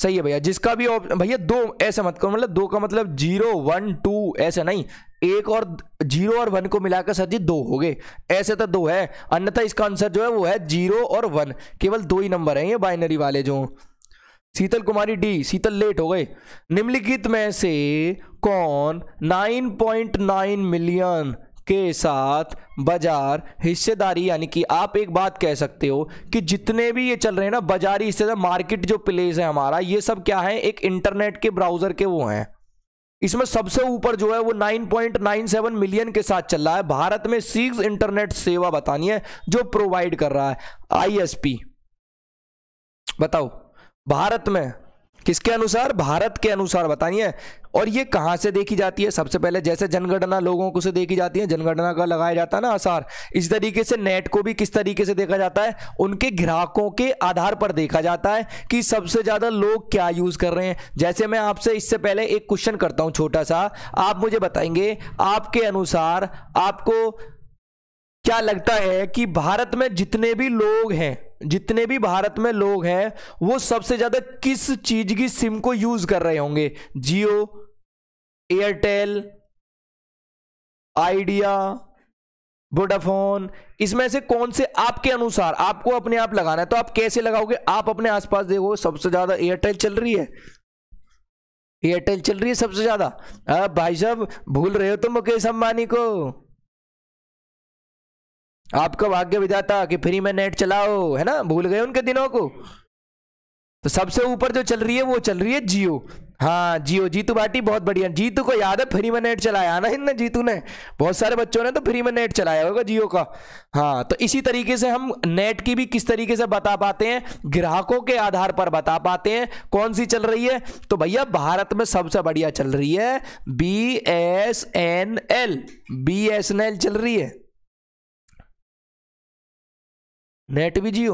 सही है भैया जिसका भी भैया दो ऐसे मत करो मतलब दो का मतलब जीरो वन टू ऐसे नहीं एक और जीरो और वन को मिलाकर सर जी दो हो गए ऐसे तो दो है अन्यथा इसका आंसर जो है वो है जीरो और वन केवल दो ही नंबर है ये बाइनरी वाले जो शीतल कुमारी डी शीतल लेट हो गए निम्नलिखित में से कौन 9.9 मिलियन के साथ बाजार हिस्सेदारी यानी कि आप एक बात कह सकते हो कि जितने भी ये चल रहे हैं ना बाजारी हिस्सेदार मार्केट जो प्लेस है हमारा ये सब क्या है एक इंटरनेट के ब्राउजर के वो हैं इसमें सबसे ऊपर जो है वो 9.97 मिलियन के साथ चल रहा है भारत में सिक्स इंटरनेट सेवा बतानी है जो प्रोवाइड कर रहा है आईएसपी बताओ भारत में किसके अनुसार भारत के अनुसार बताइए और ये कहाँ से देखी जाती है सबसे पहले जैसे जनगणना लोगों को से देखी जाती है जनगणना का लगाया जाता है ना आसार इस तरीके से नेट को भी किस तरीके से देखा जाता है उनके ग्राहकों के आधार पर देखा जाता है कि सबसे ज़्यादा लोग क्या यूज़ कर रहे हैं जैसे मैं आपसे इससे पहले एक क्वेश्चन करता हूँ छोटा सा आप मुझे बताएंगे आपके अनुसार आपको क्या लगता है कि भारत में जितने भी लोग हैं जितने भी भारत में लोग हैं वो सबसे ज़्यादा किस चीज़ की सिम को यूज़ कर रहे होंगे जियो एयरटेल आइडिया वोडाफोन इसमें से कौन से आपके अनुसार आपको अपने आप लगाना है तो आप कैसे लगाओगे आप अपने आसपास देखो सबसे ज़्यादा एयरटेल चल रही है एयरटेल चल रही है सबसे ज़्यादा भाई साहब भूल रहे हो तुम मुकेश अंबानी को आपका भाग्य विधाता कि फ्री में नेट चलाओ है ना भूल गए उनके दिनों को तो सबसे ऊपर जो चल रही है वो चल रही है जियो हाँ जियो जीतू बाटी बहुत बढ़िया जीतू को याद है फ्री में नेट चलाया ना इन जीतू ने बहुत सारे बच्चों ने तो फ्री में नेट चलाया होगा जियो का हाँ तो इसी तरीके से हम नेट की भी किस तरीके से बता पाते हैं ग्राहकों के आधार पर बता पाते हैं कौन सी चल रही है तो भैया भारत में सबसे बढ़िया चल रही है B S N L B S N L चल रही है नेट भी जियो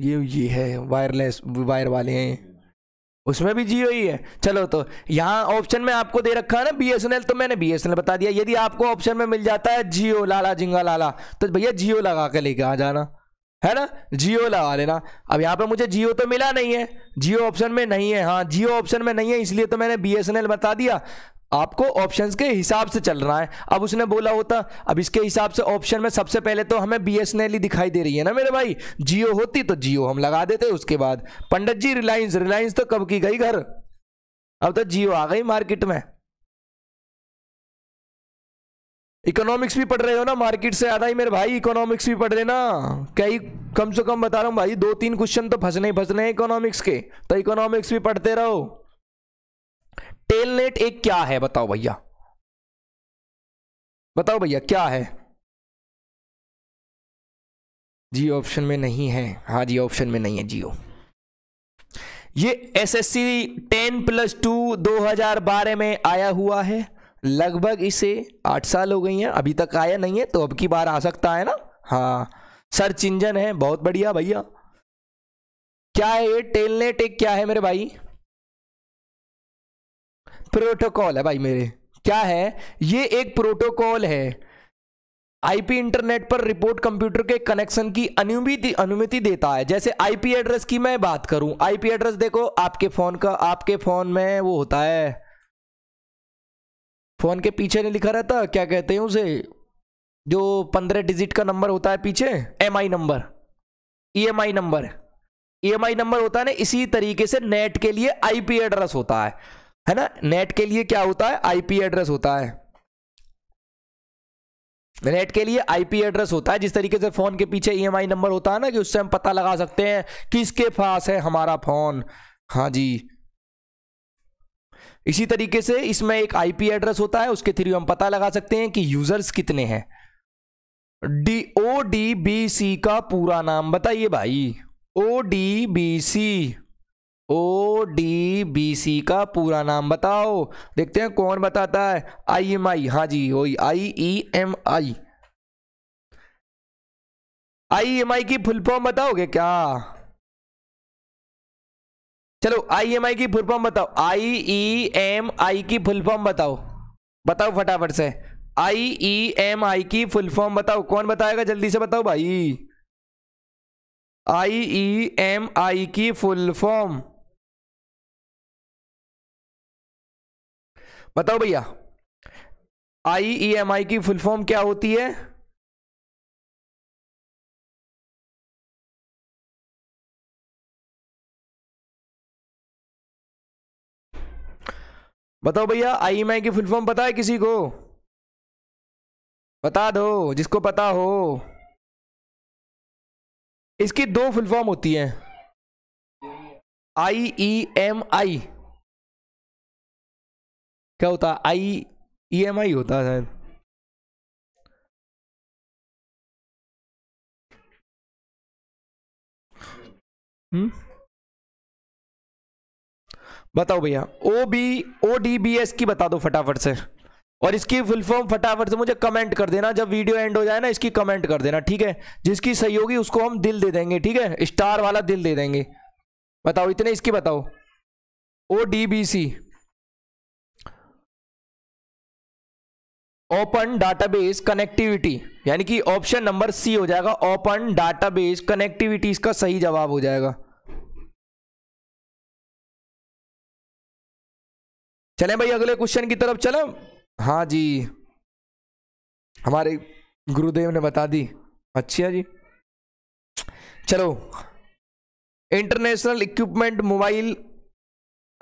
ये ये है वायरलेस वायर वाले हैं उसमें भी जियो ही है चलो तो यहाँ ऑप्शन में आपको दे रखा है ना बीएसएनएल तो मैंने बीएसएनएल बता दिया यदि आपको ऑप्शन में मिल जाता है जियो लाला जिंगा लाला तो भैया जियो लगा के लेके आ जाना है ना जियो लगा लेना अब यहाँ पे मुझे जियो तो मिला नहीं है जियो ऑप्शन में नहीं है हाँ जियो ऑप्शन में नहीं है इसलिए तो मैंने बी बता दिया आपको ऑप्शंस के हिसाब से चल रहा है अब उसने बोला होता अब इसके हिसाब से ऑप्शन में सबसे पहले तो हमें बी एस ही दिखाई दे रही है ना मेरे भाई जियो होती तो जियो हम लगा देते उसके बाद पंडित जी रिलायंस रिलायंस तो कब की गई घर अब तो जियो आ गई मार्केट में इकोनॉमिक्स भी पढ़ रहे हो ना मार्केट से आधा ही मेरे भाई इकोनॉमिक्स भी पढ़ रहे ना कई कम से कम बता रहा हूँ भाई दो तीन क्वेश्चन तो फंसने ही फंसने इकोनॉमिक्स के तो इकोनॉमिक्स भी पढ़ते रहो टेलनेट एक क्या है बताओ भैया बताओ भैया क्या है जी ऑप्शन में नहीं है हाँ जी ऑप्शन में नहीं है जियो ये एसएससी 10 प्लस टू 2012 में आया हुआ है लगभग इसे आठ साल हो गई हैं अभी तक आया नहीं है तो अब की बार आ सकता है ना हाँ सर्च इंजन है बहुत बढ़िया भैया क्या है ये टेलनेट एक क्या है मेरे भाई प्रोटोकॉल है भाई मेरे क्या है ये एक प्रोटोकॉल है आईपी इंटरनेट पर रिपोर्ट कंप्यूटर के कनेक्शन की अनुमति अनुमति देता है जैसे आईपी एड्रेस की मैं बात करूं आईपी एड्रेस देखो आपके फोन का आपके फोन में वो होता है फोन के पीछे नहीं लिखा रहता क्या कहते हैं उसे जो पंद्रह डिजिट का नंबर होता है पीछे M I number E M I number E M I number होता है ना इसी तरीके से नेट के लिए आईपी एड्रेस होता है है ना नेट के लिए क्या होता है आईपी एड्रेस होता है नेट के लिए आईपी एड्रेस होता है जिस तरीके से फोन के पीछे ईएमआई e नंबर होता है ना कि उससे हम पता लगा सकते हैं किसके पास है हमारा फोन हाँ जी इसी तरीके से इसमें एक आईपी एड्रेस होता है उसके थ्रू हम पता लगा सकते हैं कि यूजर्स कितने हैं D O D B C का पूरा नाम बताइए भाई O D B C O D B C का पूरा नाम बताओ देखते हैं कौन बताता है आई एम आई हाँ जी वही आई E M I I am आई की फुल फॉर्म बताओगे क्या चलो आई एम आई की फुल फॉर्म बताओ आई ई एम आई की फुल फॉर्म बताओ बताओ फटाफट से आई ई एम आई की फुल फॉर्म बताओ कौन बताएगा जल्दी से बताओ भाई आई ई एम आई की फुल फॉर्म बताओ भैया आई ई एम आई की फुल फॉर्म क्या होती है बताओ भैया आई एम आई की फुल फॉर्म पता है किसी को बता दो जिसको पता हो इसकी दो फुल फॉर्म होती हैं आई ई एम आई क्या होता आई ई एम आई होता शायद हम्म? बताओ भैया O B O D B S की बता दो फटाफट से और इसकी फुल फॉर्म फटाफट से मुझे कमेंट कर देना जब वीडियो एंड हो जाए ना इसकी कमेंट कर देना ठीक है जिसकी सही होगी उसको हम दिल दे देंगे ठीक है स्टार वाला दिल दे देंगे बताओ इतने इसकी बताओ O D B C open database connectivity यानी कि ऑप्शन नंबर सी हो जाएगा ओपन डाटाबेस कनेक्टिविटी इसका सही जवाब हो जाएगा चलें भाई अगले क्वेश्चन की तरफ चलें हाँ जी हमारे गुरुदेव ने बता दी अच्छी है जी चलो international equipment mobile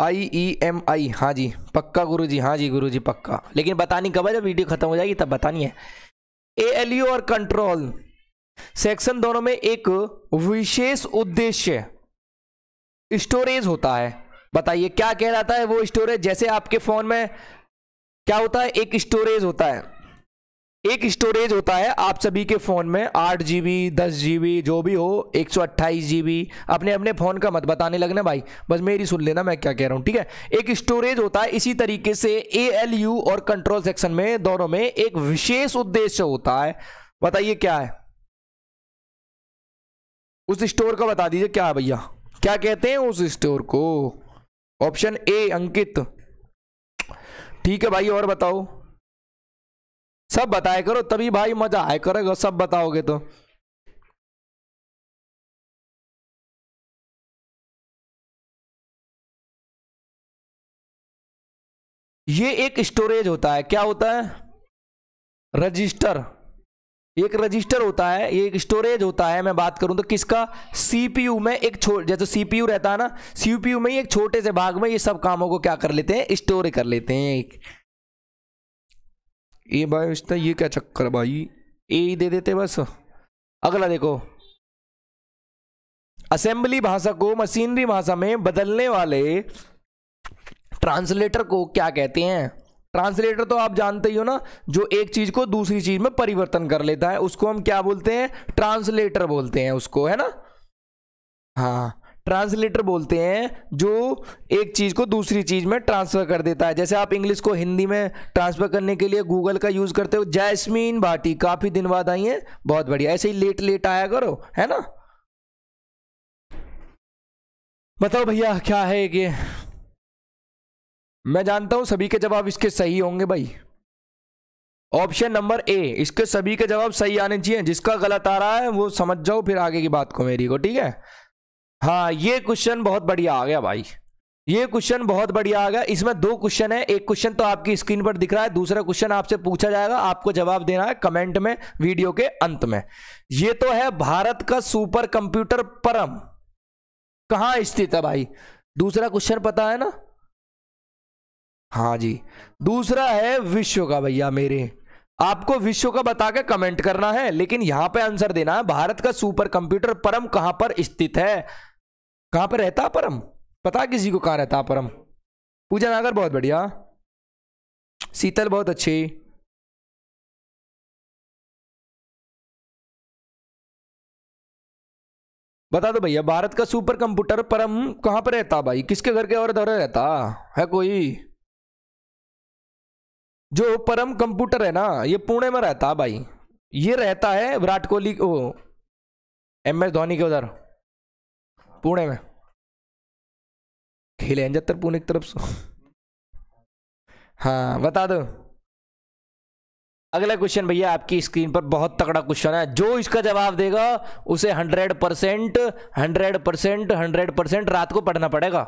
I E M I हाँ जी पक्का गुरु जी हाँ जी गुरु जी पक्का लेकिन बतानी कब है जब वीडियो खत्म हो जाएगी तब बतानी है ए एल यू और कंट्रोल सेक्शन दोनों में एक विशेष उद्देश्य स्टोरेज होता है बताइए क्या कहलाता है वो स्टोरेज जैसे आपके फोन में क्या होता है एक स्टोरेज होता है एक स्टोरेज होता है आप सभी के फ़ोन में आठ जी बी दस जी बी जो भी हो एक सौ अट्ठाईस जी बी अपने अपने फ़ोन का मत बताने लगना भाई बस मेरी सुन लेना मैं क्या कह रहा हूँ ठीक है एक स्टोरेज होता है इसी तरीके से ए एल यू और कंट्रोल सेक्शन में दोनों में एक विशेष उद्देश्य होता है बताइए क्या है उस स्टोर का बता दीजिए क्या है भैया क्या कहते हैं उस स्टोर को ऑप्शन ए अंकित ठीक है भाई और बताओ सब बताया करो तभी भाई मजा आया करेगा सब बताओगे तो ये एक स्टोरेज होता है क्या होता है रजिस्टर एक रजिस्टर होता है ये एक स्टोरेज होता है मैं बात करूं तो किसका सीपीयू में एक छोटे जैसे सीपीयू रहता है ना सीपीयू में ही एक छोटे से भाग में ये सब कामों को क्या कर लेते हैं स्टोर कर लेते हैं ए भाई रिश्ता ये क्या चक्कर भाई ए ही दे देते बस अगला देखो असेंबली भाषा को मशीनरी भाषा में बदलने वाले ट्रांसलेटर को क्या कहते हैं ट्रांसलेटर तो आप जानते ही हो ना जो एक चीज को दूसरी चीज में परिवर्तन कर लेता है उसको हम क्या बोलते हैं ट्रांसलेटर बोलते हैं उसको है ना हाँ ट्रांसलेटर बोलते हैं जो एक चीज़ को दूसरी चीज़ में ट्रांसफ़र कर देता है जैसे आप इंग्लिश को हिंदी में ट्रांसफ़र करने के लिए गूगल का यूज़ करते हो जैस्मीन भाटी काफ़ी दिन बाद आई है बहुत बढ़िया ऐसे ही लेट लेट आया करो है ना बताओ भैया क्या है ये मैं जानता हूं सभी के जवाब इसके सही होंगे भाई ऑप्शन नंबर ए इसके सभी के जवाब सही आने चाहिए जिसका गलत आ रहा है वो समझ जाओ फिर आगे की बात को मेरी को ठीक है हाँ ये क्वेश्चन बहुत बढ़िया आ गया भाई ये क्वेश्चन बहुत बढ़िया आ गया इसमें दो क्वेश्चन है एक क्वेश्चन तो आपकी स्क्रीन पर दिख रहा है दूसरा क्वेश्चन आपसे पूछा जाएगा आपको जवाब देना है कमेंट में वीडियो के अंत में ये तो है भारत का सुपर कंप्यूटर परम कहां स्थित है भाई दूसरा क्वेश्चन पता है ना हाँ जी दूसरा है विश्व का भैया मेरे आपको विश्व का बता के कमेंट करना है लेकिन यहां पे आंसर देना है भारत का सुपर कंप्यूटर परम कहां पर स्थित है कहां पर रहता परम पता किसी को कहां रहता परम पूजा नागर बहुत बढ़िया शीतल बहुत अच्छी बता दो भैया भारत का सुपर कंप्यूटर परम कहां पर रहता भाई किसके घर के और रहता है कोई जो परम कंप्यूटर है ना ये पुणे में रहता है भाई ये रहता है विराट कोहली ओ एम एस धोनी के उधर पुणे में खेले जत्तर पुणे की तरफ से हाँ बता दो अगला क्वेश्चन भैया आपकी स्क्रीन पर बहुत तगड़ा क्वेश्चन है जो इसका जवाब देगा उसे hundred percent hundred percent hundred percent रात को पढ़ना पड़ेगा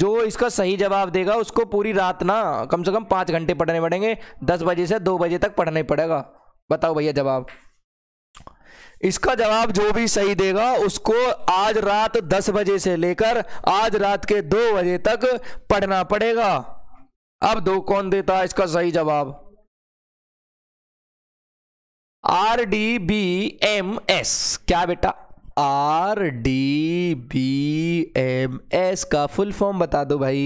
जो इसका सही जवाब देगा उसको पूरी रात ना कम से कम पाँच घंटे पढ़ने पड़ेंगे दस बजे से दो बजे तक पढ़ने पड़ेगा बताओ भैया जवाब इसका जवाब जो भी सही देगा उसको आज रात दस बजे से लेकर आज रात के दो बजे तक पढ़ना पड़ेगा अब दो कौन देता है इसका सही जवाब R D B M S क्या बेटा R D B M S का फुल फॉर्म बता दो भाई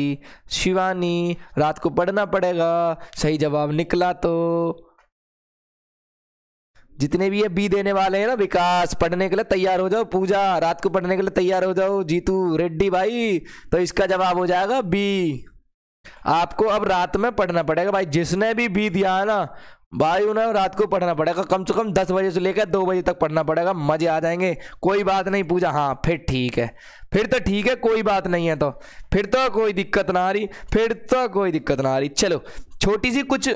शिवानी रात को पढ़ना पड़ेगा सही जवाब निकला तो जितने भी ये बी देने वाले हैं ना विकास पढ़ने के लिए तैयार हो जाओ पूजा रात को पढ़ने के लिए तैयार हो जाओ जीतू रेड्डी भाई तो इसका जवाब हो जाएगा बी आपको अब रात में पढ़ना पड़ेगा भाई जिसने भी बी दिया है ना भाई उन्हें रात को पढ़ना पड़ेगा कम से कम दस बजे से लेकर दो बजे तक पढ़ना पड़ेगा मजे आ जाएंगे कोई बात नहीं पूजा हाँ फिर ठीक है फिर तो ठीक है कोई बात नहीं है तो फिर तो कोई दिक्कत ना आ रही फिर तो कोई दिक्कत ना आ रही चलो छोटी सी कुछ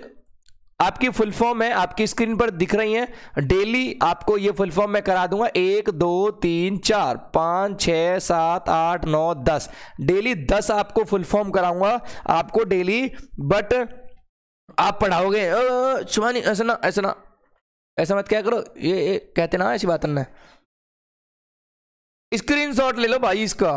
आपकी फुल फॉर्म है आपकी स्क्रीन पर दिख रही है डेली आपको ये फुल फॉर्म मैं करा दूंगा एक दो तीन चार पाँच छः सात आठ नौ दस डेली दस आपको फुल फॉर्म कराऊंगा आपको डेली बट आप पढ़ाओगे शिवानी ऐसा ना ऐसा ना ऐसा मत क्या करो ये, ये कहते ना ऐसी बात ना स्क्रीन शॉट ले लो भाई इसका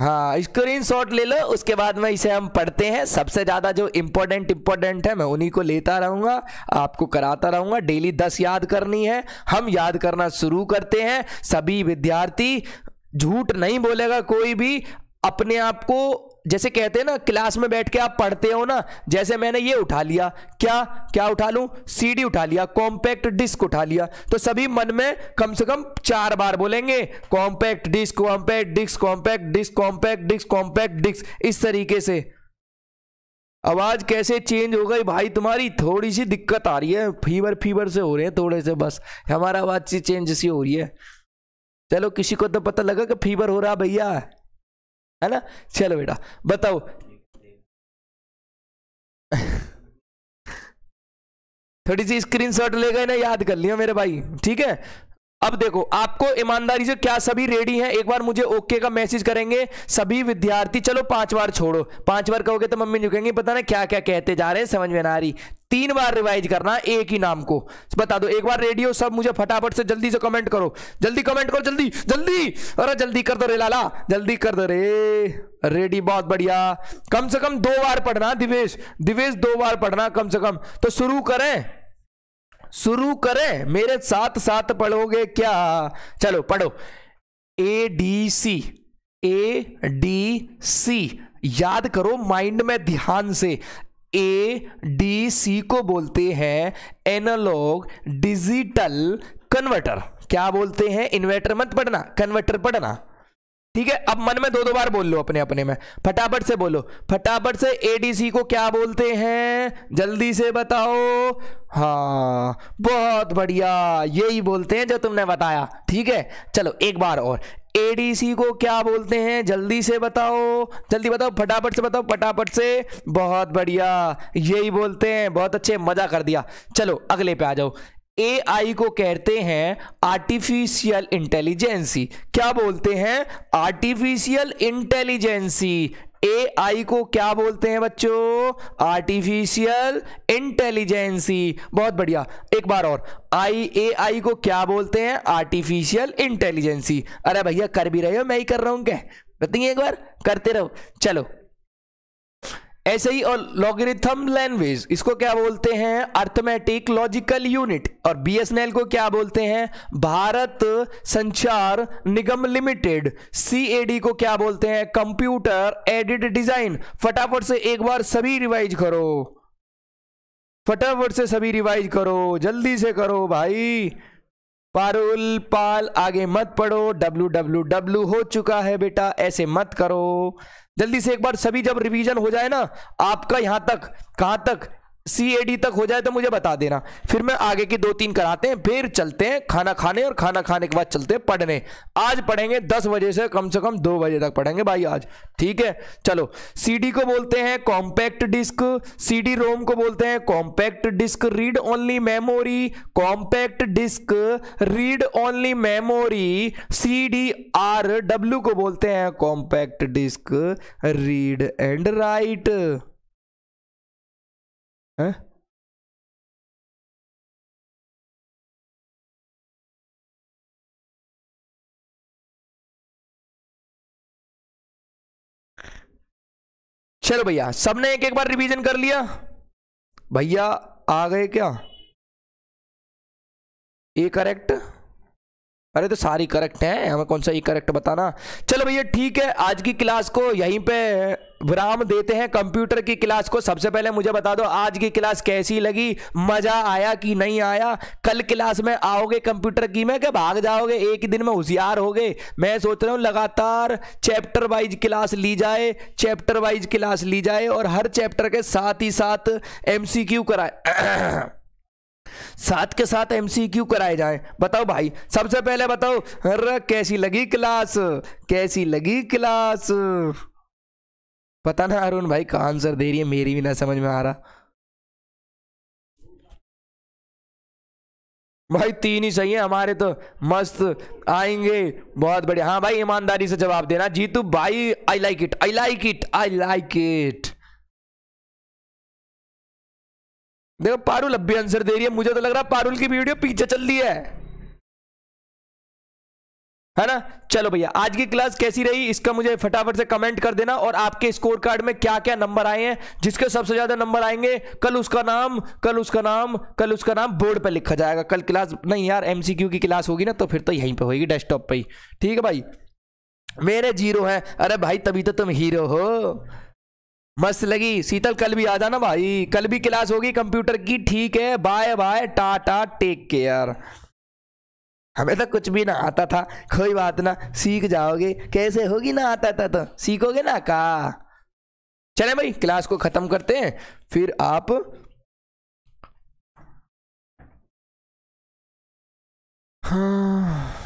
हाँ स्क्रीन शॉट ले लो उसके बाद में इसे हम पढ़ते हैं सबसे ज़्यादा जो इंपॉर्टेंट इंपॉर्टेंट है मैं उन्हीं को लेता रहूंगा आपको कराता रहूंगा डेली दस याद करनी है हम याद करना शुरू करते हैं सभी विद्यार्थी झूठ नहीं बोलेगा कोई भी अपने आप को जैसे कहते हैं ना क्लास में बैठ के आप पढ़ते हो ना जैसे मैंने ये उठा लिया क्या क्या उठा लूं सीडी उठा लिया कॉम्पैक्ट डिस्क उठा लिया तो सभी मन में कम से कम चार बार बोलेंगे compact disc compact disc compact disc compact disc compact disc इस तरीके से आवाज कैसे चेंज हो गई भाई तुम्हारी थोड़ी सी दिक्कत आ रही है फीवर फीवर से हो रहे हैं थोड़े से बस हमारा आवाज सी चेंज सी हो रही है चलो किसी को तो पता लगा कि फीवर हो रहा भैया है ना चलो बेटा बताओ थोड़ी सी स्क्रीनशॉट ले गए ना याद कर लियो मेरे भाई ठीक है अब देखो आपको ईमानदारी से क्या सभी रेडी हैं एक बार मुझे ओके का मैसेज करेंगे सभी विद्यार्थी चलो पांच बार छोड़ो पांच बार कहोगे तो मम्मी झुकेंगे पता ना क्या क्या कहते जा रहे हैं समझ में ना आ रही तीन बार रिवाइज करना एक ही नाम को बता दो एक बार रेडियो सब मुझे फटाफट से जल्दी से कमेंट करो जल्दी कमेंट करो जल्दी जल्दी अरे जल्दी कर दो रे लाला जल्दी कर दो रे रेडी बहुत बढ़िया कम से कम दो बार पढ़ना दिवेश दिवेश दो बार पढ़ना कम से कम तो शुरू करें शुरू करें मेरे साथ साथ पढ़ोगे क्या चलो पढ़ो A D C A D C याद करो माइंड में ध्यान से ए डी सी को बोलते हैं एनालॉग डिजिटल कन्वर्टर क्या बोलते हैं इन्वर्टर मत पढ़ना कन्वर्टर पढ़ना ठीक है अब मन में दो दो बार बोल लो अपने अपने में फटाफट से बोलो फटाफट से एडीसी को क्या बोलते हैं जल्दी से बताओ हाँ बहुत बढ़िया यही बोलते हैं जो तुमने बताया ठीक है चलो एक बार और एडीसी को क्या बोलते हैं जल्दी से बताओ जल्दी बताओ फटाफट से बताओ फटाफट से बहुत बढ़िया यही बोलते हैं बहुत अच्छे मजा कर दिया चलो अगले पे आ जाओ आई को कहते हैं आर्टिफिशियल इंटेलिजेंसी क्या बोलते हैं आर्टिफिशियल इंटेलिजेंसी आई को क्या बोलते हैं बच्चों आर्टिफिशियल इंटेलिजेंसी बहुत बढ़िया एक बार और आई ए आई को क्या बोलते हैं आर्टिफिशियल इंटेलिजेंसी अरे भैया कर भी रहे हो मैं ही कर रहा हूं क्या बताइए एक बार करते रहो चलो ऐसे ही और लॉगरिथम लैंग्वेज इसको क्या बोलते हैं अर्थमेटिक लॉजिकल यूनिट और बीएसएनएल को क्या बोलते हैं भारत संचार निगम लिमिटेड सीएडी को क्या बोलते हैं कंप्यूटर एडिड डिजाइन फटाफट से एक बार सभी रिवाइज करो फटाफट से सभी रिवाइज करो जल्दी से करो भाई पारुल पाल आगे मत पढ़ो डब्लू डब्लू डब्लू हो चुका है बेटा ऐसे मत करो जल्दी से एक बार सभी जब रिवीजन हो जाए ना आपका यहां तक कहां तक सी ए डी तक हो जाए तो मुझे बता देना फिर मैं आगे की दो तीन कराते हैं फिर चलते हैं खाना खाने और खाना खाने के बाद चलते हैं पढ़ने आज पढ़ेंगे दस बजे से कम से कम दो बजे तक पढ़ेंगे भाई आज ठीक है चलो सी डी को बोलते हैं compact disc C D ROM को बोलते हैं compact disc read only memory compact disc read only memory C D R W को बोलते हैं compact disc read and write चलो भैया सबने एक एक बार रिवीजन कर लिया भैया आ गए क्या ये करेक्ट अरे तो सारी करेक्ट है हमें कौन सा ये करेक्ट बताना चलो भैया ठीक है आज की क्लास को यहीं पे विराम देते हैं कंप्यूटर की क्लास को सबसे पहले मुझे बता दो आज की क्लास कैसी लगी मजा आया कि नहीं आया कल क्लास में आओगे कंप्यूटर की में क्या भाग जाओगे एक ही दिन में होशियार हो गए मैं सोच रहा हूँ लगातार चैप्टर वाइज क्लास ली जाए चैप्टर वाइज क्लास ली जाए और हर चैप्टर के साथ ही साथ क्यू कराए साथ के साथ एमसीक्यू कराए जाएं बताओ भाई सबसे पहले बताओ अरे कैसी लगी क्लास कैसी लगी क्लास पता ना अरुण भाई का आंसर दे रही है मेरी भी ना समझ में आ रहा भाई तीन ही सही है हमारे तो मस्त आएंगे बहुत बढ़िया हाँ भाई ईमानदारी से जवाब देना जीतू भाई I like it I like it I like it देखो पारुल अब भी आंसर दे रही है मुझे तो लग रहा है पारुल की वीडियो पीछे चल रही है है ना चलो भैया आज की क्लास कैसी रही इसका मुझे फटाफट से कमेंट कर देना और आपके स्कोर कार्ड में क्या क्या नंबर आए हैं जिसके सबसे ज्यादा नंबर आएंगे कल उसका नाम कल उसका नाम कल उसका नाम बोर्ड पे लिखा जाएगा कल क्लास नहीं यार एमसीक्यू की क्लास होगी ना तो फिर तो यहीं पे होगी डेस्कटॉप पे ही ठीक है भाई मेरे जीरो हैं अरे भाई तभी तो तुम हीरो हो मस्त लगी शीतल कल भी आ जाना भाई कल भी क्लास होगी कंप्यूटर की ठीक है बाय बाय टाटा टेक केयर हमें तो कुछ भी ना आता था कोई बात ना सीख जाओगे कैसे होगी ना आता था तो सीखोगे ना का चले भाई क्लास को खत्म करते हैं फिर आप हाँ